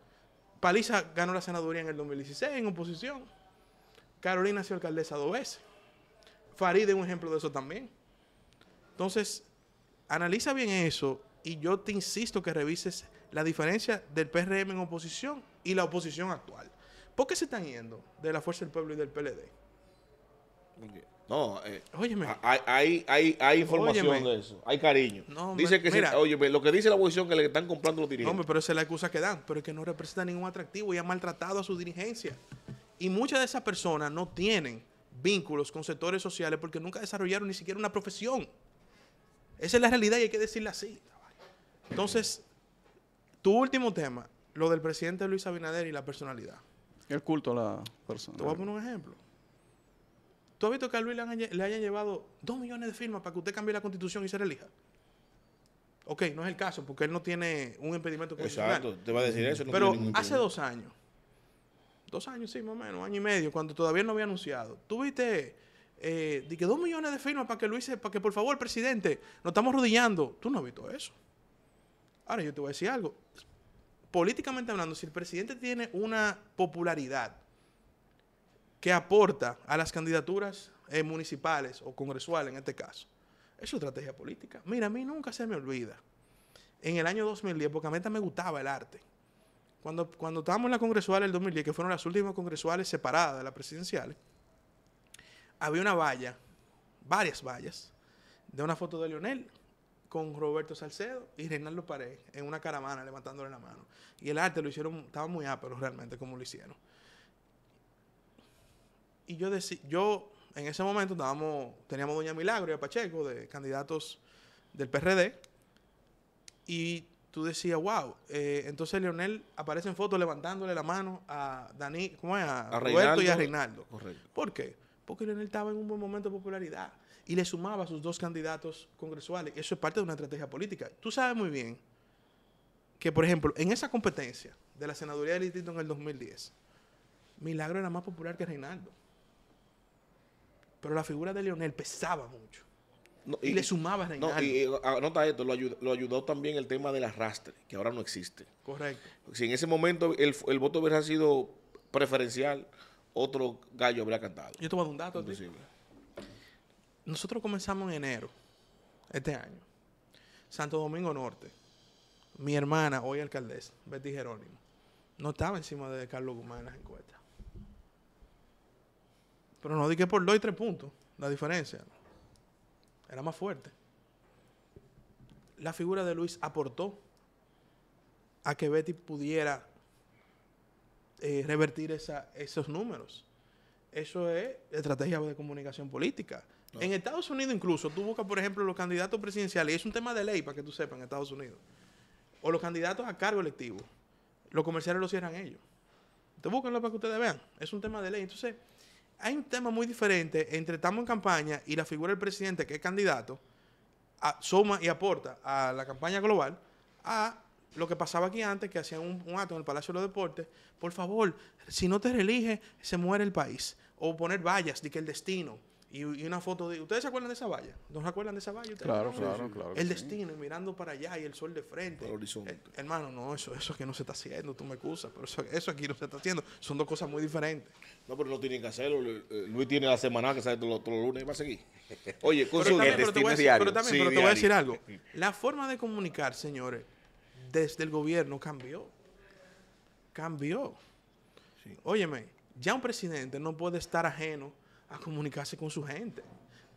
Paliza ganó la senaduría en el 2016 en oposición. Carolina ha sido alcaldesa dos veces. Farid es un ejemplo de eso también. Entonces, analiza bien eso y yo te insisto que revises la diferencia del PRM en oposición y la oposición actual. ¿Por qué se están yendo de la Fuerza del Pueblo y del PLD? No, eh, Hay, hay, hay, información de eso, hay cariño. No, dice que pues, lo que dice la oposición que le están comprando los dirigentes. hombre, pero esa es la excusa que dan, pero es que no representa ningún atractivo y ha maltratado a su dirigencia. Y muchas de esas personas no tienen vínculos con sectores sociales porque nunca desarrollaron ni siquiera una profesión. Esa es la realidad y hay que decirla así. Entonces, tu último tema, lo del presidente Luis Abinader y la personalidad. El culto a la persona. Te voy a poner un ejemplo. ¿Tú has visto que a Luis le, hayan llevado dos millones de firmas para que usted cambie la constitución y se relija? Ok, no es el caso, porque él no tiene un impedimento constitucional. Exacto, te va a decir eso. Pero hace dos años, dos años, sí, más o menos, año y medio, cuando todavía no había anunciado, tuviste viste, eh, que dos millones de firmas para que Luis, para que por favor, presidente, nos estamos rodillando. Tú no has visto eso. Ahora yo te voy a decir algo políticamente hablando, si el presidente tiene una popularidad que aporta a las candidaturas eh, municipales o congresuales en este caso, es su estrategia política. Mira, a mí nunca se me olvida. En el año 2010, porque a mí me gustaba el arte. Cuando, cuando estábamos en la congresual del 2010, que fueron las últimas congresuales separadas de las presidenciales, había una valla, varias vallas, de una foto de Leonel con Roberto Salcedo y Reinaldo Pared en una caravana levantándole la mano. Y el arte lo hicieron, estaba muy pero realmente como lo hicieron. Y yo decía yo en ese momento estábamos, teníamos Doña Milagro y a Pacheco de candidatos del PRD. Y tú decías, wow, eh, entonces Leonel aparece en foto levantándole la mano a Dani, ¿cómo A, Roberto y a Reinaldo. ¿Por qué? Porque Leonel estaba en un buen momento de popularidad y le sumaba a sus dos candidatos congresuales. Eso es parte de una estrategia política. Tú sabes muy bien que, por ejemplo, en esa competencia de la senaduría del distrito en el 2010, Milagro era más popular que Reinaldo. Pero la figura de Leonel pesaba mucho. y, le sumaba a Reinaldo. y, eh, ah, anota esto, lo ayudó, lo también el tema del arrastre, que ahora no existe. Correcto. Si en ese momento el, voto hubiera sido preferencial, otro gallo habría cantado. Yo te voy un dato. Nosotros comenzamos en enero, este año. Santo Domingo Norte. Mi hermana, hoy alcaldesa, Betty Jerónimo, no estaba encima de Carlos Guzmán en las encuestas. Pero no dije por dos y tres puntos la diferencia. Era más fuerte. La figura de Luis aportó a que Betty pudiera eh, revertir esa, esos números. Eso es estrategia de comunicación política. En Estados Unidos incluso, tú buscas, por ejemplo, los candidatos presidenciales, y es un tema de ley para que tú sepas en Estados Unidos, o los candidatos a cargo electivo, los comerciales lo cierran ellos. Te búsquenlo para que ustedes vean, es un tema de ley. Entonces, hay un tema muy diferente entre estamos en campaña y la figura del presidente que es candidato, suma y aporta a la campaña global, a lo que pasaba aquí antes, que hacían un, acto en el Palacio de los Deportes, por favor, si no te reeliges, se muere el país. O poner vallas de que el destino. Y, una foto de... ¿Ustedes se acuerdan de esa valla? ¿No se acuerdan de esa valla? Claro, claro, claro. El destino, mirando para allá y el sol de frente. El horizonte. Eh, hermano, no, eso, eso es que no se está haciendo, tú me excusas, pero eso, aquí no se está haciendo. Son dos cosas muy diferentes. No, pero no tienen que hacerlo. Eh, Luis tiene la semana que sale todos los lunes y va a seguir. Oye, con su destino pero te Pero también, te voy a decir algo. La forma de comunicar, señores, desde el gobierno cambió. Cambió. Óyeme, ya un presidente no puede estar ajeno a comunicarse con su gente.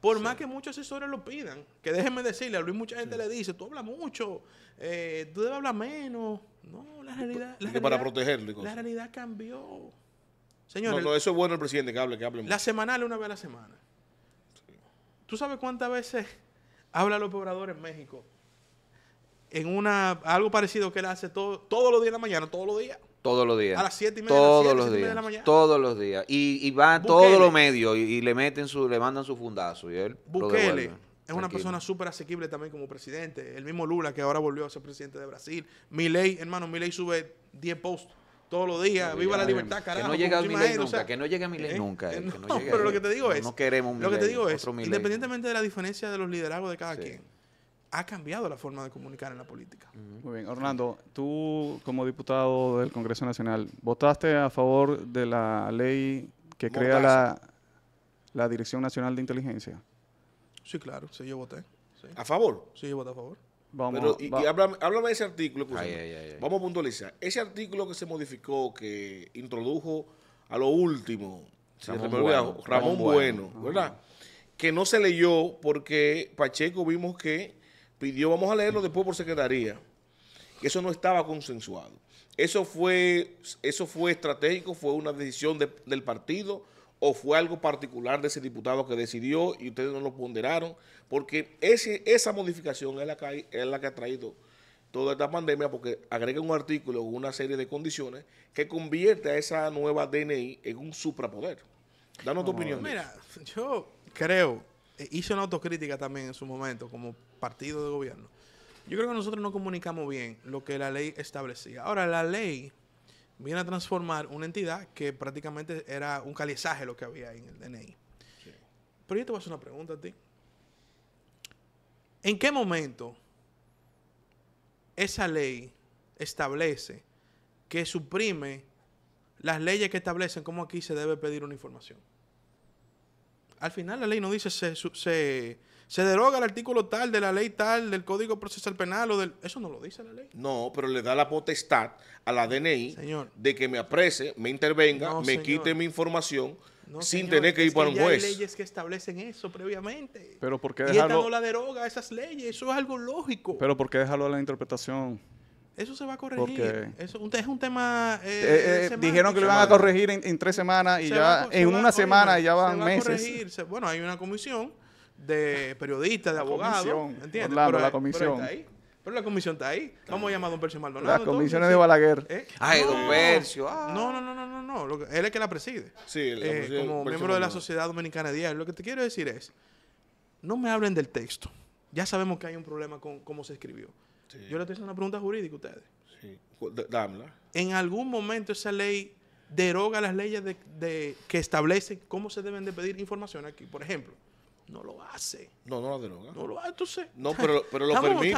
Por más que muchos asesores lo pidan, que déjenme decirle, a Luis mucha gente le dice, tú hablas mucho, eh, tú debes hablar menos. No, la realidad... La realidad para La realidad cambió. Señor, no, eso es bueno el presidente que hable, que hable. La semanal una vez a la semana. ¿Tú sabes cuántas veces habla los pobladores en México? En una algo parecido que él hace todo, todos los días de la mañana, todos los días. Todos los días. A las 7 y media. Todos los días. De la mañana. Todos los días. Y, va a todos los medios y, le meten su, le mandan su fundazo. Y él Bukele es una persona súper asequible también como presidente. El mismo Lula que ahora volvió a ser presidente de Brasil. Milei, hermano, Milei sube 10 posts todos los días. viva la libertad, carajo. Que no llega a mi ¿eh? nunca. Eh, que no llegue a mi nunca. no, pero lo que te digo es. No queremos Lo que te digo es, independientemente de la diferencia de los liderazgos de cada quien ha cambiado la forma de comunicar en la política. Muy bien. Orlando, tú como diputado del Congreso Nacional, ¿votaste a favor de la ley que crea la, Dirección Nacional de Inteligencia? Sí, claro, sí, yo voté. ¿A favor? Sí, yo voté a favor. Vamos, y, háblame, de ese artículo. Pues, vamos a puntualizar. Ese artículo que se modificó, que introdujo a lo último, Ramón, bueno, ¿verdad? Que no se leyó porque Pacheco vimos que pidió, vamos a leerlo después por secretaría, eso no estaba consensuado. Eso fue, eso fue estratégico, fue una decisión del partido o fue algo particular de ese diputado que decidió y ustedes no lo ponderaron, porque ese, esa modificación es la, que, es la que ha traído toda esta pandemia, porque agrega un artículo o una serie de condiciones que convierte a esa nueva DNI en un suprapoder. Danos tu opinión. Mira, yo creo eh, hizo una autocrítica también en su momento como partido de gobierno. Yo creo que nosotros no comunicamos bien lo que la ley establecía. Ahora, la ley viene a transformar una entidad que prácticamente era un calizaje lo que había en el DNI. Pero yo te voy a hacer una pregunta a ti. ¿En qué momento esa ley establece que suprime las leyes que establecen cómo aquí se debe pedir una información? al final la ley no dice se, se, deroga el artículo tal de la ley tal del Código Procesal Penal o del... Eso no lo dice la ley. No, pero le da la potestad a la DNI de que me aprese, me intervenga, me quite mi información sin tener que ir para un juez. hay leyes que establecen eso previamente. Pero ¿por qué dejarlo? Y no la deroga, esas leyes, eso es algo lógico. Pero ¿por qué dejarlo a la interpretación eso se va a corregir. eso es un tema. Eh, eh, eh, dijeron que lo iban a corregir en, tres semanas y ya en una semana ya van meses. a bueno, hay una comisión de periodistas, de abogados. ¿Entiendes? la comisión. Pero está ahí. la comisión está ahí. Vamos a a don Percio Maldonado. Las comisiones de Balaguer. Ay, don Percio. Ah. No, no, no, no, no. él es que la preside. Sí, la Como miembro de la Sociedad Dominicana Diaria. Lo que te quiero decir es, no me hablen del texto. Ya sabemos que hay un problema con cómo se escribió. Yo le estoy haciendo una pregunta jurídica a ustedes. Sí. Dámela. En algún momento esa ley deroga las leyes de, que establecen cómo se deben de pedir información aquí. Por ejemplo, no lo hace. No, no la deroga. No lo hace, sé? No, pero, pero lo permite.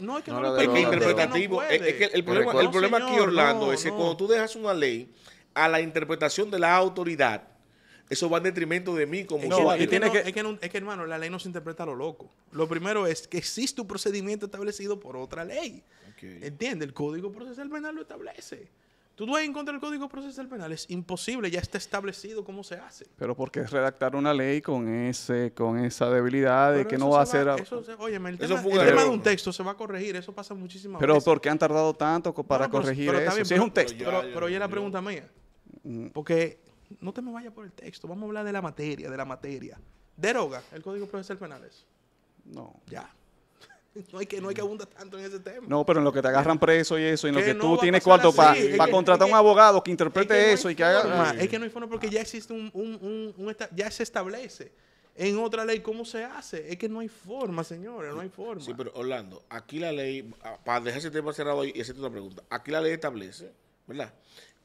no, es que no, lo permite. interpretativo. que el problema, el problema aquí, Orlando, es que cuando tú dejas una ley a la interpretación de la autoridad, eso va en detrimento de mí como no, es que, Es, que hermano, la ley no se interpreta a lo loco. Lo primero es que existe un procedimiento establecido por otra ley. ¿Entiendes? El Código Procesal Penal lo establece. Tú vas en contra del Código Procesal Penal, es imposible, ya está establecido cómo se hace. Pero porque qué redactar una ley con ese, con esa debilidad de que no va a ser... Eso, Oye, el, tema, de un texto se va a corregir, eso pasa muchísimas pero veces. ¿por qué han tardado tanto para corregir eso? es un texto. Pero, oye la pregunta mía. Mm. Porque no te me vayas por el texto, vamos a hablar de la materia, de la materia. Deroga el Código Procesal Penal eso. No. Ya. No hay, que, abundar tanto en ese tema. No, pero en lo que te agarran preso y eso, en lo que tú tienes cuarto para contratar a un abogado que interprete eso y que haga... Ah. es que no hay forma porque ya existe un, un... ya se establece en otra ley cómo se hace. Es que no hay forma, señores, no hay forma. Sí, pero Orlando, aquí la ley, ah, para dejar ese tema cerrado y hacerte otra pregunta, aquí la ley establece, ¿verdad?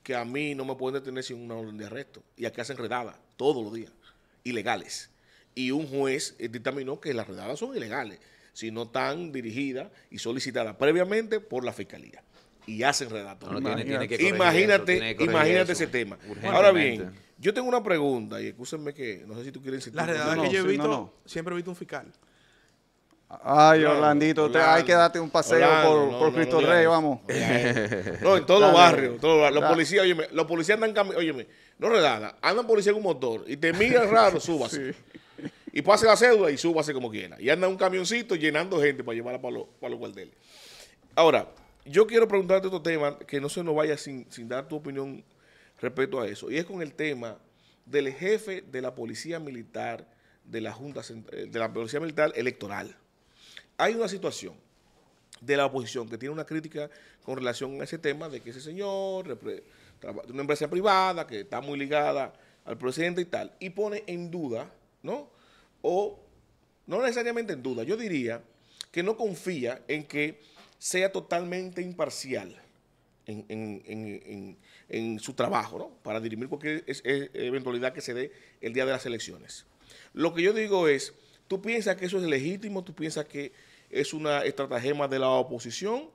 que a mí no me pueden detener sin una orden de arresto. Y aquí hacen redadas todos los días, ilegales. Y un juez eh, dictaminó que las redadas son ilegales, si no están dirigidas y solicitadas previamente por la fiscalía. Y hacen redadas. imagínate, imagínate, ese tema. Ahora bien, yo tengo una pregunta, y escúsenme que no sé si tú quieres insistir. Las redadas que yo he visto, siempre he visto un fiscal. Ay, Orlandito, hay que darte un paseo por, Cristo Rey, vamos. No, en todo los Todo los policías, oye los policías andan caminando, óyeme, no redada, andan policía con un motor y te mira raro, súbase. Y pase la cédula y súbase como quiera. Y anda un camioncito llenando gente para llevarla para, los cuarteles. Ahora, yo quiero preguntarte otro tema que no se nos vaya sin, sin dar tu opinión respecto a eso. Y es con el tema del jefe de la policía militar de la Junta eh, de la Policía Militar Electoral hay una situación de la oposición que tiene una crítica con relación a ese tema de que ese señor, de una empresa privada que está muy ligada al presidente y tal, y pone en duda, ¿no? O no necesariamente en duda, yo diría que no confía en que sea totalmente imparcial en, su trabajo, ¿no? Para dirimir cualquier es, eventualidad que se dé el día de las elecciones. Lo que yo digo es, tú piensas que eso es legítimo, tú piensas que es una estratagema de la oposición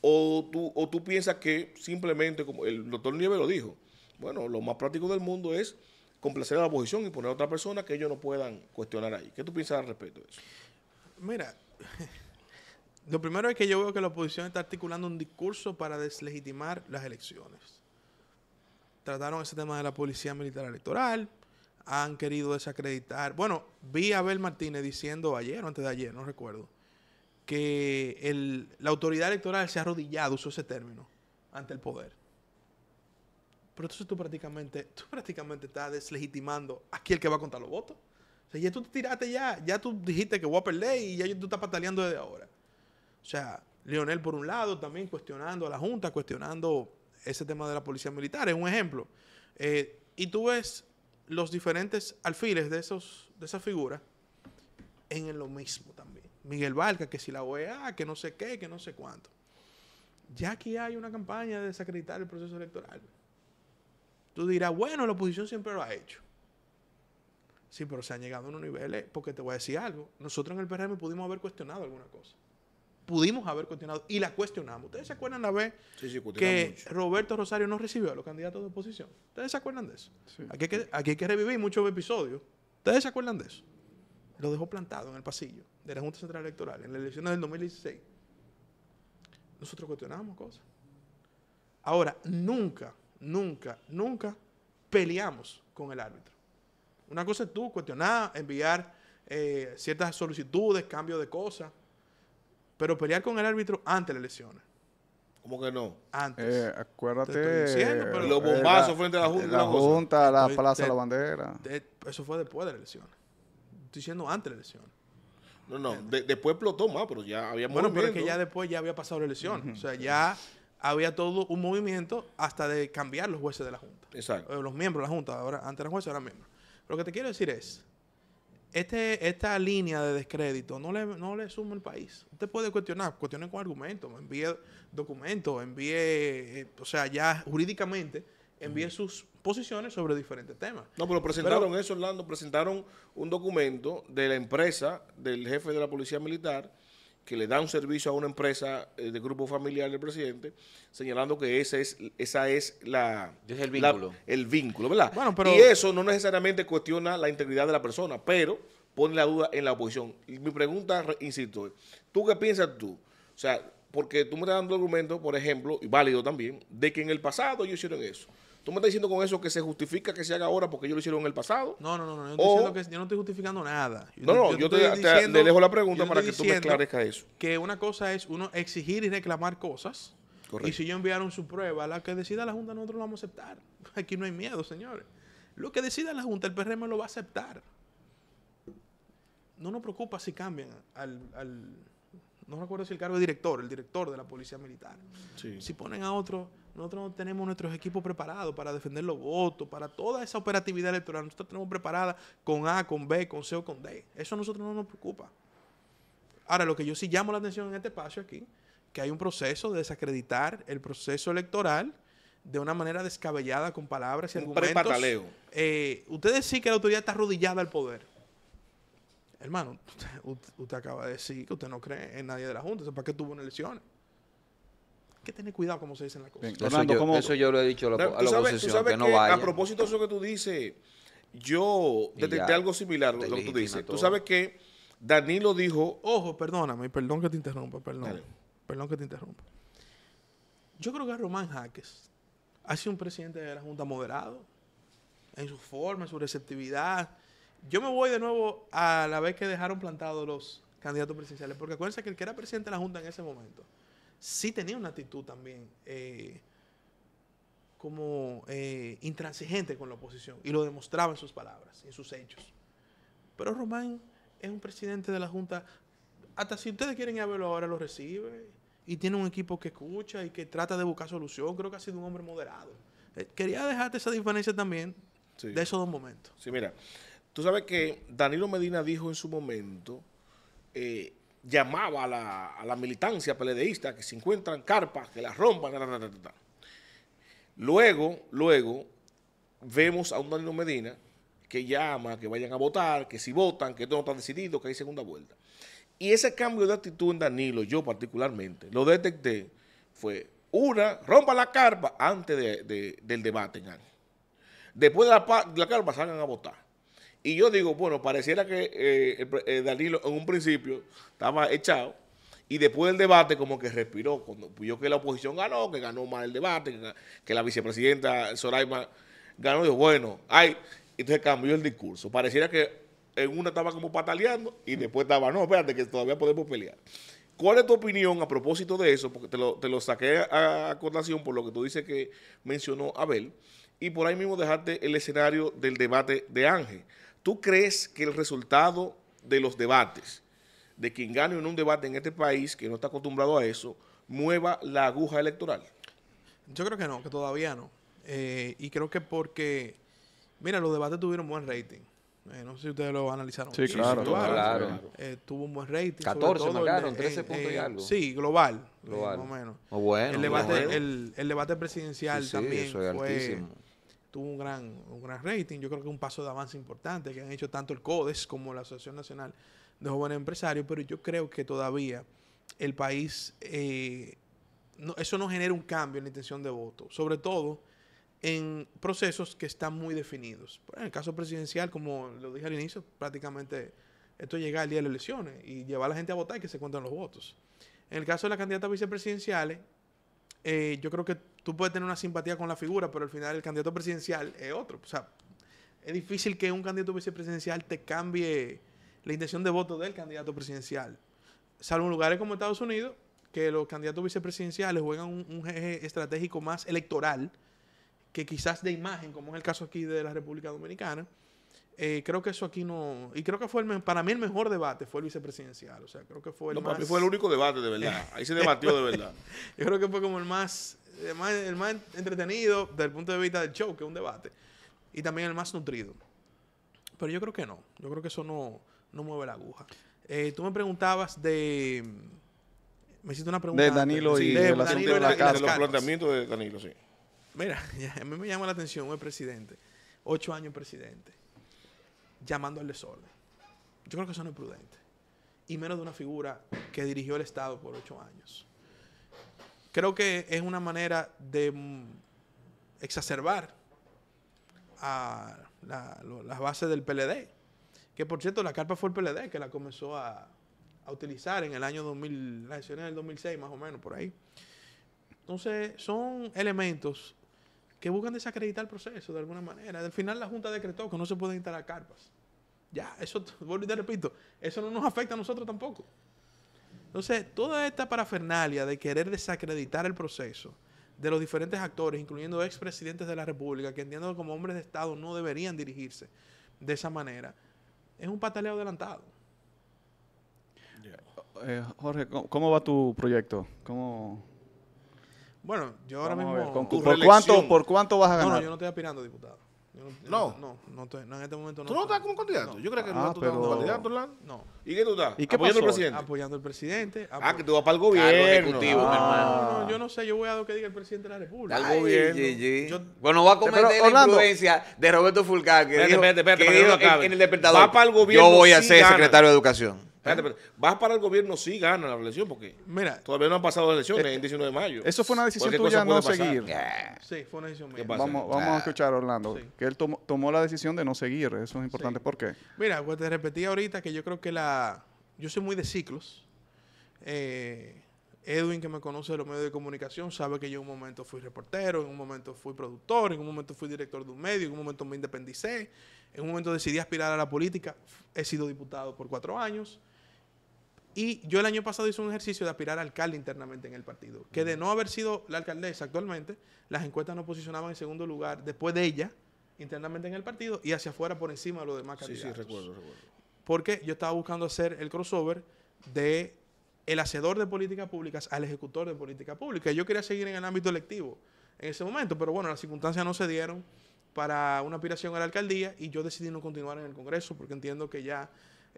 o tú, tú piensas que simplemente, como el doctor Nieve lo dijo, bueno, lo más práctico del mundo es complacer a la oposición y poner a otra persona que ellos no puedan cuestionar ahí. ¿Qué tú piensas al respecto de eso? Mira, lo primero es que yo veo que la oposición está articulando un discurso para deslegitimar las elecciones. Trataron ese tema de la policía militar electoral, han querido desacreditar. Bueno, vi a Abel Martínez diciendo ayer o antes de ayer, no recuerdo, que la autoridad electoral se ha arrodillado, usó ese término, ante el poder. Pero entonces tú prácticamente, tú prácticamente estás deslegitimando a el que va a contar los votos. O sea, ya tú te tiraste ya, ya tú dijiste que voy a perder y ya tú estás pataleando desde ahora. O sea, Lionel por un lado también cuestionando a la Junta, cuestionando ese tema de la policía militar, es un ejemplo. Eh, y tú ves los diferentes alfiles de, esos, de esas figuras en lo mismo también. Miguel Vargas, que si la OEA, que no sé qué, que no sé cuánto. Ya aquí hay una campaña de desacreditar el proceso electoral. Tú dirás, bueno, la oposición siempre lo ha hecho. Sí, pero se han llegado a unos niveles, porque te voy a decir algo, nosotros en el PRM pudimos haber cuestionado alguna cosa. Pudimos haber cuestionado y la cuestionamos. ¿Ustedes se acuerdan la vez que Roberto Rosario no recibió a los candidatos de oposición? ¿Ustedes se acuerdan de eso? Aquí, que, aquí hay que revivir muchos episodios. ¿Ustedes se acuerdan de eso? lo dejó plantado en el pasillo de la Junta Central Electoral en las elecciones del 2016, nosotros cuestionábamos cosas. Ahora, nunca, nunca, nunca peleamos con el árbitro. Una cosa es tú cuestionar, enviar eh, ciertas solicitudes, cambio de cosas, pero pelear con el árbitro antes de las elecciones. ¿Cómo que no? Antes. Eh, acuérdate. los eh, bombazos frente a la Junta. La, Junta, la Plaza la Bandera. eso fue después de las elecciones. Estoy diciendo antes de la lesión. No, no, después explotó más, pero ya había Bueno, pero es que ya después ya había pasado la lesión. O sea, ya había todo un movimiento hasta de cambiar los jueces de la Junta. Exacto. Eh, los miembros de la Junta, ahora, antes eran jueces, ahora miembros. Lo que te quiero decir es, este, esta línea de descrédito no le, no le suma el país. Usted puede cuestionar, cuestione con argumentos, envíe documentos, envíe, eh, o sea, ya jurídicamente, envíe sus posiciones sobre diferentes temas. No, pero presentaron eso, Orlando, presentaron un documento de la empresa, del jefe de la policía militar, que le da un servicio a una empresa eh, de grupo familiar del presidente, señalando que ese es, esa es la... el vínculo. ¿verdad? y eso no necesariamente cuestiona la integridad de la persona, pero pone la duda en la oposición. Y mi pregunta, insisto, ¿tú qué piensas tú? O sea, porque tú me estás dando argumentos, por ejemplo, y válido también, de que en el pasado ellos hicieron eso. ¿Tú me estás diciendo con eso que se justifica que se haga ahora porque ellos lo hicieron en el pasado? No, no, no. no yo, no estoy justificando nada. no, no, yo, te, te, dejo la pregunta para que tú me esclarezcas eso. Que una cosa es uno exigir y reclamar cosas. Correcto. Y si yo enviaron su prueba, la que decida la Junta, nosotros lo vamos a aceptar. Aquí no hay miedo, señores. Lo que decida la Junta, el PRM lo va a aceptar. No nos preocupa si cambian al, no recuerdo si el cargo de director, el director de la Policía Militar. Sí. Si ponen a otro, nosotros no tenemos nuestros equipos preparados para defender los votos, para toda esa operatividad electoral. Nosotros tenemos preparada con A, con B, con C o con D. Eso a nosotros no nos preocupa. Ahora, lo que yo sí llamo la atención en este espacio aquí, que hay un proceso de desacreditar el proceso electoral de una manera descabellada con palabras y un argumentos. Eh, usted que la autoridad está arrodillada al poder. Hermano, usted, acaba de decir que usted no cree en nadie de la Junta. ¿Para qué tuvo elecciones? que tener cuidado como se dicen las cosas. eso, yo, lo he dicho a la, oposición, que, A propósito de eso que tú dices, yo detecté algo similar lo que tú dices. Tú sabes que Danilo dijo... Ojo, perdóname, perdón que te interrumpa, perdón. Perdón que te interrumpa. Yo creo que Román Jaques ha sido un presidente de la Junta moderado en su forma, en su receptividad. Yo me voy de nuevo a la vez que dejaron plantados los candidatos presidenciales, porque acuérdense que el que era presidente de la Junta en ese momento sí tenía una actitud también eh, como eh, intransigente con la oposición y lo demostraba en sus palabras, en sus hechos. Pero Román es un presidente de la Junta, hasta si ustedes quieren ir verlo ahora, lo recibe y tiene un equipo que escucha y que trata de buscar solución. Creo que ha sido un hombre moderado. Eh, quería dejarte esa diferencia también de esos dos momentos. Sí, mira, tú sabes que Danilo Medina dijo en su momento llamaba a la, militancia peledeísta que se encuentran carpas, que las rompan. luego, luego, vemos a un Danilo Medina que llama, que vayan a votar, que si votan, que todo no está decidido, que hay segunda vuelta. Y ese cambio de actitud en Danilo, yo particularmente, lo detecté, fue una, rompa la carpa antes del debate en Después de la carpa salgan a votar. Y yo digo, bueno, pareciera que eh, eh, Danilo en un principio estaba echado y después del debate como que respiró, cuando vio que la oposición ganó, que ganó mal el debate, que, la vicepresidenta Soraima ganó, dijo, bueno, ay, entonces cambió el discurso. Pareciera que en una estaba como pataleando y mm. después estaba, no, espérate, que todavía podemos pelear. ¿Cuál es tu opinión a propósito de eso? Porque te lo, saqué a, a por lo que tú dices que mencionó Abel. Y por ahí mismo dejarte el escenario del debate de Ángel. ¿Tú crees que el resultado de los debates, de quien gane en un debate en este país, que no está acostumbrado a eso, mueva la aguja electoral? Yo creo que no, que todavía no. Eh, y creo que porque, mira, los debates tuvieron buen rating. Eh, no sé si ustedes lo analizaron. Sí, claro, claro. Eh, tuvo un buen rating. 14 13 puntos y algo. Sí, global. Global. o Bueno, el debate, presidencial también fue tuvo un gran, un rating. Yo creo que un paso de avance importante que han hecho tanto el CODES como la Asociación Nacional de Jóvenes Empresarios, pero yo creo que todavía el país, eh, eso no genera un cambio en la intención de voto, sobre todo en procesos que están muy definidos. Pues, en el caso presidencial, como lo dije al inicio, prácticamente esto llega al día de las elecciones y lleva a la gente a votar y que se cuentan los votos. En el caso de las candidatas vicepresidenciales, eh, yo creo que tú puedes tener una simpatía con la figura, pero al final el candidato presidencial es otro. O sea, es difícil que un candidato vicepresidencial te cambie la intención de voto del candidato presidencial. Salvo en lugares como Estados Unidos, que los candidatos vicepresidenciales juegan un, un eje estratégico más electoral que quizás de imagen, como es el caso aquí de la República Dominicana. Eh, creo que eso aquí no. Y creo que fue el, para mí el mejor debate fue el vicepresidencial. O sea, creo que fue el. No, más... para mí fue el único debate, de verdad. Ahí se debatió de verdad. Yo creo que fue como el más el más, entretenido desde el punto de vista del show, que es un debate, y también el más nutrido. Pero yo creo que no, yo creo que eso no, no mueve la aguja. Eh, tú me preguntabas de... Me hiciste una pregunta. De Danilo y, de, de, los planteamientos de Danilo, sí. Mira, a mí me llama la atención el presidente. Ocho años presidente. Llamando al desorden. Yo creo que eso no es prudente. Y menos de una figura que dirigió el Estado por ocho años. Creo que es una manera de mm, exacerbar a las bases del PLD. Que por cierto, la carpa fue el PLD que la comenzó a, utilizar en el año 2000, las elecciones del 2006 más o menos, por ahí. Entonces, son elementos que buscan desacreditar el proceso de alguna manera. Al final la Junta decretó que no se pueden instalar carpas. Ya, eso, vuelvo y te repito, eso no nos afecta a nosotros tampoco. Entonces, toda esta parafernalia de querer desacreditar el proceso de los diferentes actores, incluyendo expresidentes de la República, que entiendo que como hombres de Estado no deberían dirigirse de esa manera, es un pataleo adelantado. Eh, Jorge, ¿cómo, va tu proyecto? ¿Cómo... Bueno, yo ahora mismo... ¿Por, cuánto, ¿Por cuánto vas a ganar? No, no, yo no estoy aspirando, diputado. No. No, no, no, en este momento no. ¿Tú no estás como candidato? No. Yo creo que ah, no No. ¿Y qué tú estás? ¿Y qué ¿Apoyando al presidente? Apoyando al presidente. a Ah, que tú vas para el gobierno. ejecutivo, mi ah. hermano. No, no, yo no sé. Yo voy a lo que diga el presidente de la República. Al gobierno. Ay, Yo... Bueno, va a cometer pero, la de Roberto Fulcán, que, espérate, espérate, que, que acabe. en el Va para el gobierno. Yo voy a ser secretario de Educación. ¿Eh? Vas para el gobierno, sí gana la elección, porque Mira, todavía no han pasado las elecciones el eh, 19 de mayo. Eso fue una decisión tuya no seguir. Eh. Vamos, vamos a ah. escuchar a Orlando, que él tomó, la decisión de no seguir. Eso es importante. porque ¿Por qué? Mira, pues, te repetí ahorita que yo creo que la... Yo soy muy de ciclos. Eh, Edwin, que me conoce de los medios de comunicación, sabe que yo en un momento fui reportero, en un momento fui productor, en un momento fui director de un medio, en un momento me independicé, en un momento decidí aspirar a la política, he sido diputado por cuatro años, y yo el año pasado hice un ejercicio de aspirar a alcalde internamente en el partido, que de no haber sido la alcaldesa actualmente, las encuestas no posicionaban en segundo lugar después de ella internamente en el partido y hacia afuera por encima de los demás candidatos. Sí, sí, recuerdo, recuerdo. Porque yo estaba buscando hacer el crossover de el hacedor de políticas públicas al ejecutor de políticas públicas. Yo quería seguir en el ámbito electivo en ese momento, pero bueno, las circunstancias no se dieron para una aspiración a la alcaldía y yo decidí no continuar en el Congreso porque entiendo que ya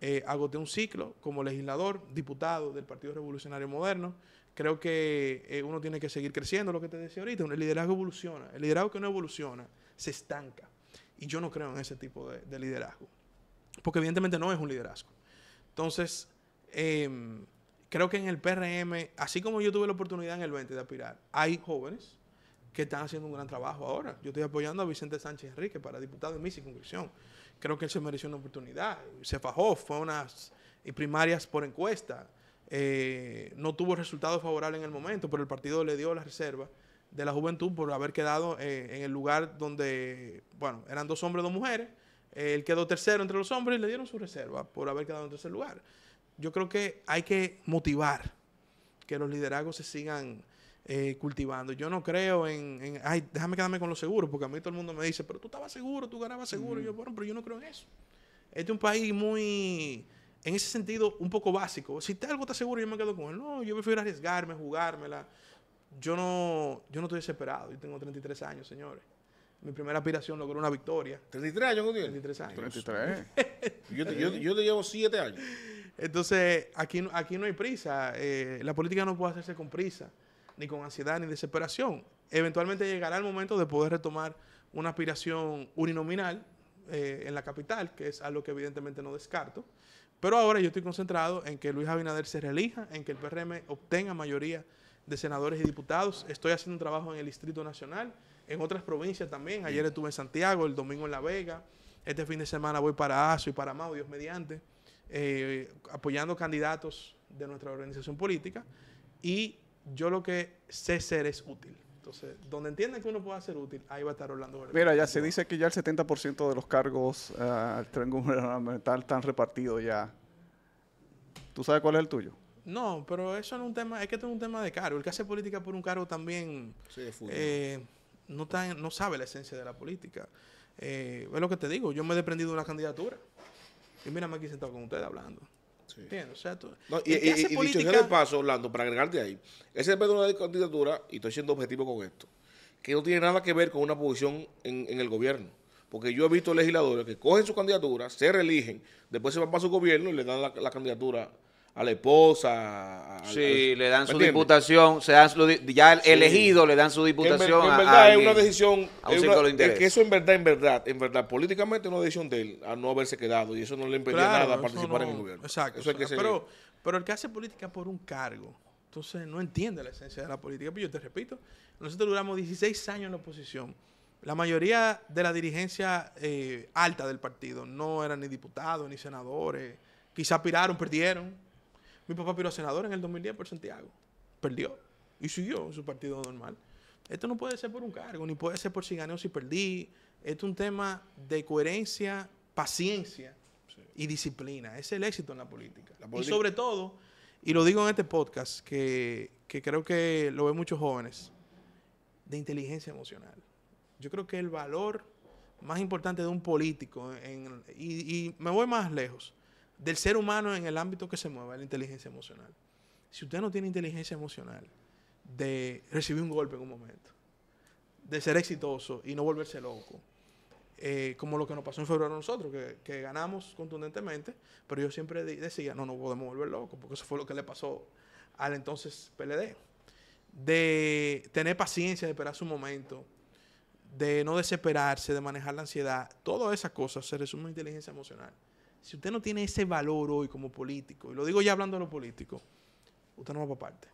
eh, agoté un ciclo como legislador, diputado del Partido Revolucionario Moderno. Creo que eh, uno tiene que seguir creciendo, lo que te decía ahorita. El liderazgo evoluciona. El liderazgo que no evoluciona se estanca. Y yo no creo en ese tipo de, liderazgo. Porque evidentemente no es un liderazgo. Entonces, em, creo que en el PRM, así como yo tuve la oportunidad en el 20 de aspirar, hay jóvenes que están haciendo un gran trabajo ahora. Yo estoy apoyando a Vicente Sánchez Enrique para diputado en mi circunscripción creo que él se mereció una oportunidad. Se fajó, fue a unas primarias por encuesta. Eh, no tuvo resultado favorable en el momento, pero el partido le dio la reserva de la juventud por haber quedado eh, en el lugar donde, bueno, eran dos hombres, dos mujeres. él quedó tercero entre los hombres y le dieron su reserva por haber quedado en tercer lugar. Yo creo que hay que motivar que los liderazgos se sigan eh, cultivando. Yo no creo en, ay, déjame quedarme con los seguros, porque a mí todo el mundo me dice, pero tú estabas seguro, tú ganabas seguro. Y yo, bueno, pero yo no creo en eso. Este es un país muy, en ese sentido, un poco básico. Si te algo está seguro, yo me quedo con él. No, yo prefiero arriesgarme, jugármela. Yo no, yo no estoy desesperado. Yo tengo 33 años, señores. Mi primera aspiración logró una victoria. ¿33 años 33 años. 33. yo, te, llevo 7 años. Entonces, aquí, aquí no hay prisa. Eh, la política no puede hacerse con prisa ni con ansiedad, ni desesperación. Eventualmente llegará el momento de poder retomar una aspiración uninominal eh, en la capital, que es algo que evidentemente no descarto. Pero ahora yo estoy concentrado en que Luis Abinader se relija, en que el PRM obtenga mayoría de senadores y diputados. Estoy haciendo un trabajo en el Distrito Nacional, en otras provincias también. Ayer estuve en Santiago, el domingo en La Vega. Este fin de semana voy para ASO y para MAU, Dios mediante, eh, apoyando candidatos de nuestra organización política. Y yo lo que sé ser es útil. Entonces, donde entiendan que uno puede ser útil, ahí va a estar Orlando Mira, ya se dice que ya el 70% de los cargos eh, al uh, tren están repartidos ya. ¿Tú sabes cuál es el tuyo? No, pero eso es un tema, es que esto es un tema de cargo. El que hace política por un cargo también eh, no, no sabe la esencia de la política. Eh, es lo que te digo, yo me he desprendido de una candidatura. Y mira, me aquí sentado con ustedes hablando y, y, y, paso, Orlando, para agregarte ahí, ese pedo de una candidatura, y estoy siendo objetivo con esto, que no tiene nada que ver con una posición en, el gobierno. Porque yo he visto legisladores que cogen su candidatura, se reeligen, después se van para su gobierno y le dan la, la candidatura a la esposa. A, sí, le dan su diputación, se ya elegido le dan su diputación. En, verdad es una decisión, es, que eso en verdad, en verdad, en verdad, políticamente es una decisión de él a no haberse quedado y eso no le impedía nada participar en el gobierno. Exacto. pero, pero el que hace política por un cargo, entonces no entiende la esencia de la política. Pero pues yo te repito, nosotros duramos 16 años en la oposición. La mayoría de la dirigencia eh, alta del partido no eran ni diputados ni senadores. Quizá piraron perdieron mi papá pidió senador en el 2010 por Santiago. Perdió. Y siguió su partido normal. Esto no puede ser por un cargo, ni puede ser por si gané o si perdí. Esto es un tema de coherencia, paciencia y disciplina. Es el éxito en la política. y sobre todo, y lo digo en este podcast, que, que creo que lo ven muchos jóvenes, de inteligencia emocional. Yo creo que el valor más importante de un político, y me voy más lejos, del ser humano en el ámbito que se mueva, la inteligencia emocional. Si usted no tiene inteligencia emocional de recibir un golpe en un momento, de ser exitoso y no volverse loco, eh, como lo que nos pasó en febrero a nosotros, que, ganamos contundentemente, pero yo siempre decía, no, no podemos volver locos, porque eso fue lo que le pasó al entonces PLD. De tener paciencia, de esperar su momento, de no desesperarse, de manejar la ansiedad, todas esas cosas se resumen en inteligencia emocional. Si usted no tiene ese valor hoy como político, y lo digo ya hablando de lo político, usted no va para parte.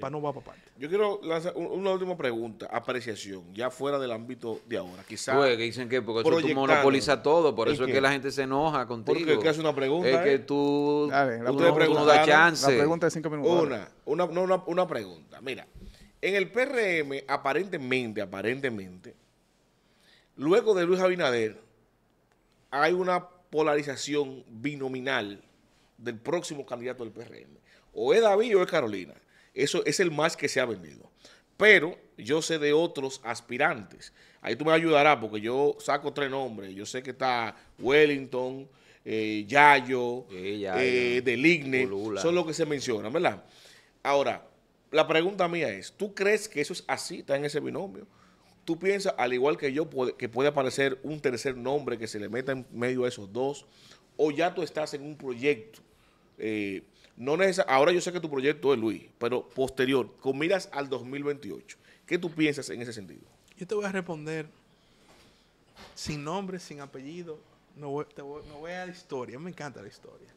Para no va para parte. Yo quiero lanzar una última pregunta, apreciación, ya fuera del ámbito de ahora. Quizás. Pues, que dicen que porque tú monopolizas todo, por eso es que la gente se enoja contigo. Porque es que hace una pregunta. Es que ¿eh? tú. Ver, la pregunta, chance. La pregunta de cinco minutos. Una, una, una pregunta. Mira, en el PRM, aparentemente, aparentemente, luego de Luis Abinader, hay una polarización binominal del próximo candidato del PRM. O es David o es Carolina. Eso es el más que se ha vendido. Pero yo sé de otros aspirantes. Ahí tú me ayudarás porque yo saco tres nombres. Yo sé que está Wellington, eh, Yayo, eh, Deligne. Son los que se mencionan, ¿verdad? Ahora, la pregunta mía es, ¿tú crees que eso es así? ¿Está en ese binomio? tú piensas, al igual que yo, que puede aparecer un tercer nombre que se le meta en medio a esos dos, o ya tú estás en un proyecto. Eh, no neces Ahora yo sé que tu proyecto es Luis, pero posterior, con miras al 2028, ¿qué tú piensas en ese sentido? Yo te voy a responder sin nombre, sin apellido. No voy, a la historia. Me encanta la historia.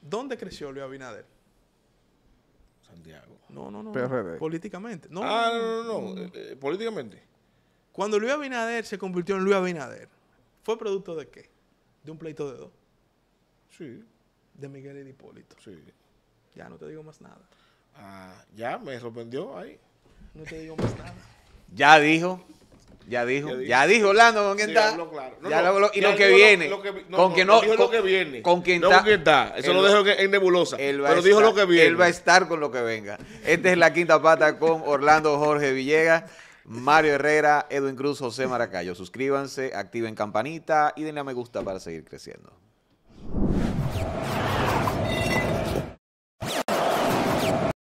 ¿Dónde creció Luis Abinader? No, no, no. Políticamente. No, ah, no, no, no. Eh, eh, políticamente. Cuando Luis Abinader se convirtió en Luis Abinader, ¿fue producto de qué? ¿De un pleito de dos? Sí. De Miguel y Hipólito. Sí. Ya no te digo más nada. Ah, ya me sorprendió ahí. No te digo más nada. Ya dijo. Ya dijo, ya dijo, Orlando con quién está. ya y lo, que viene, con quién quien está. Eso lo dejo en nebulosa. Pero dijo lo que viene. Él va a estar con lo que venga. Esta es la quinta pata con Orlando Jorge Villegas. Mario Herrera, Edwin Cruz, José Maracayo. Suscríbanse, activen campanita y denle a me gusta para seguir creciendo.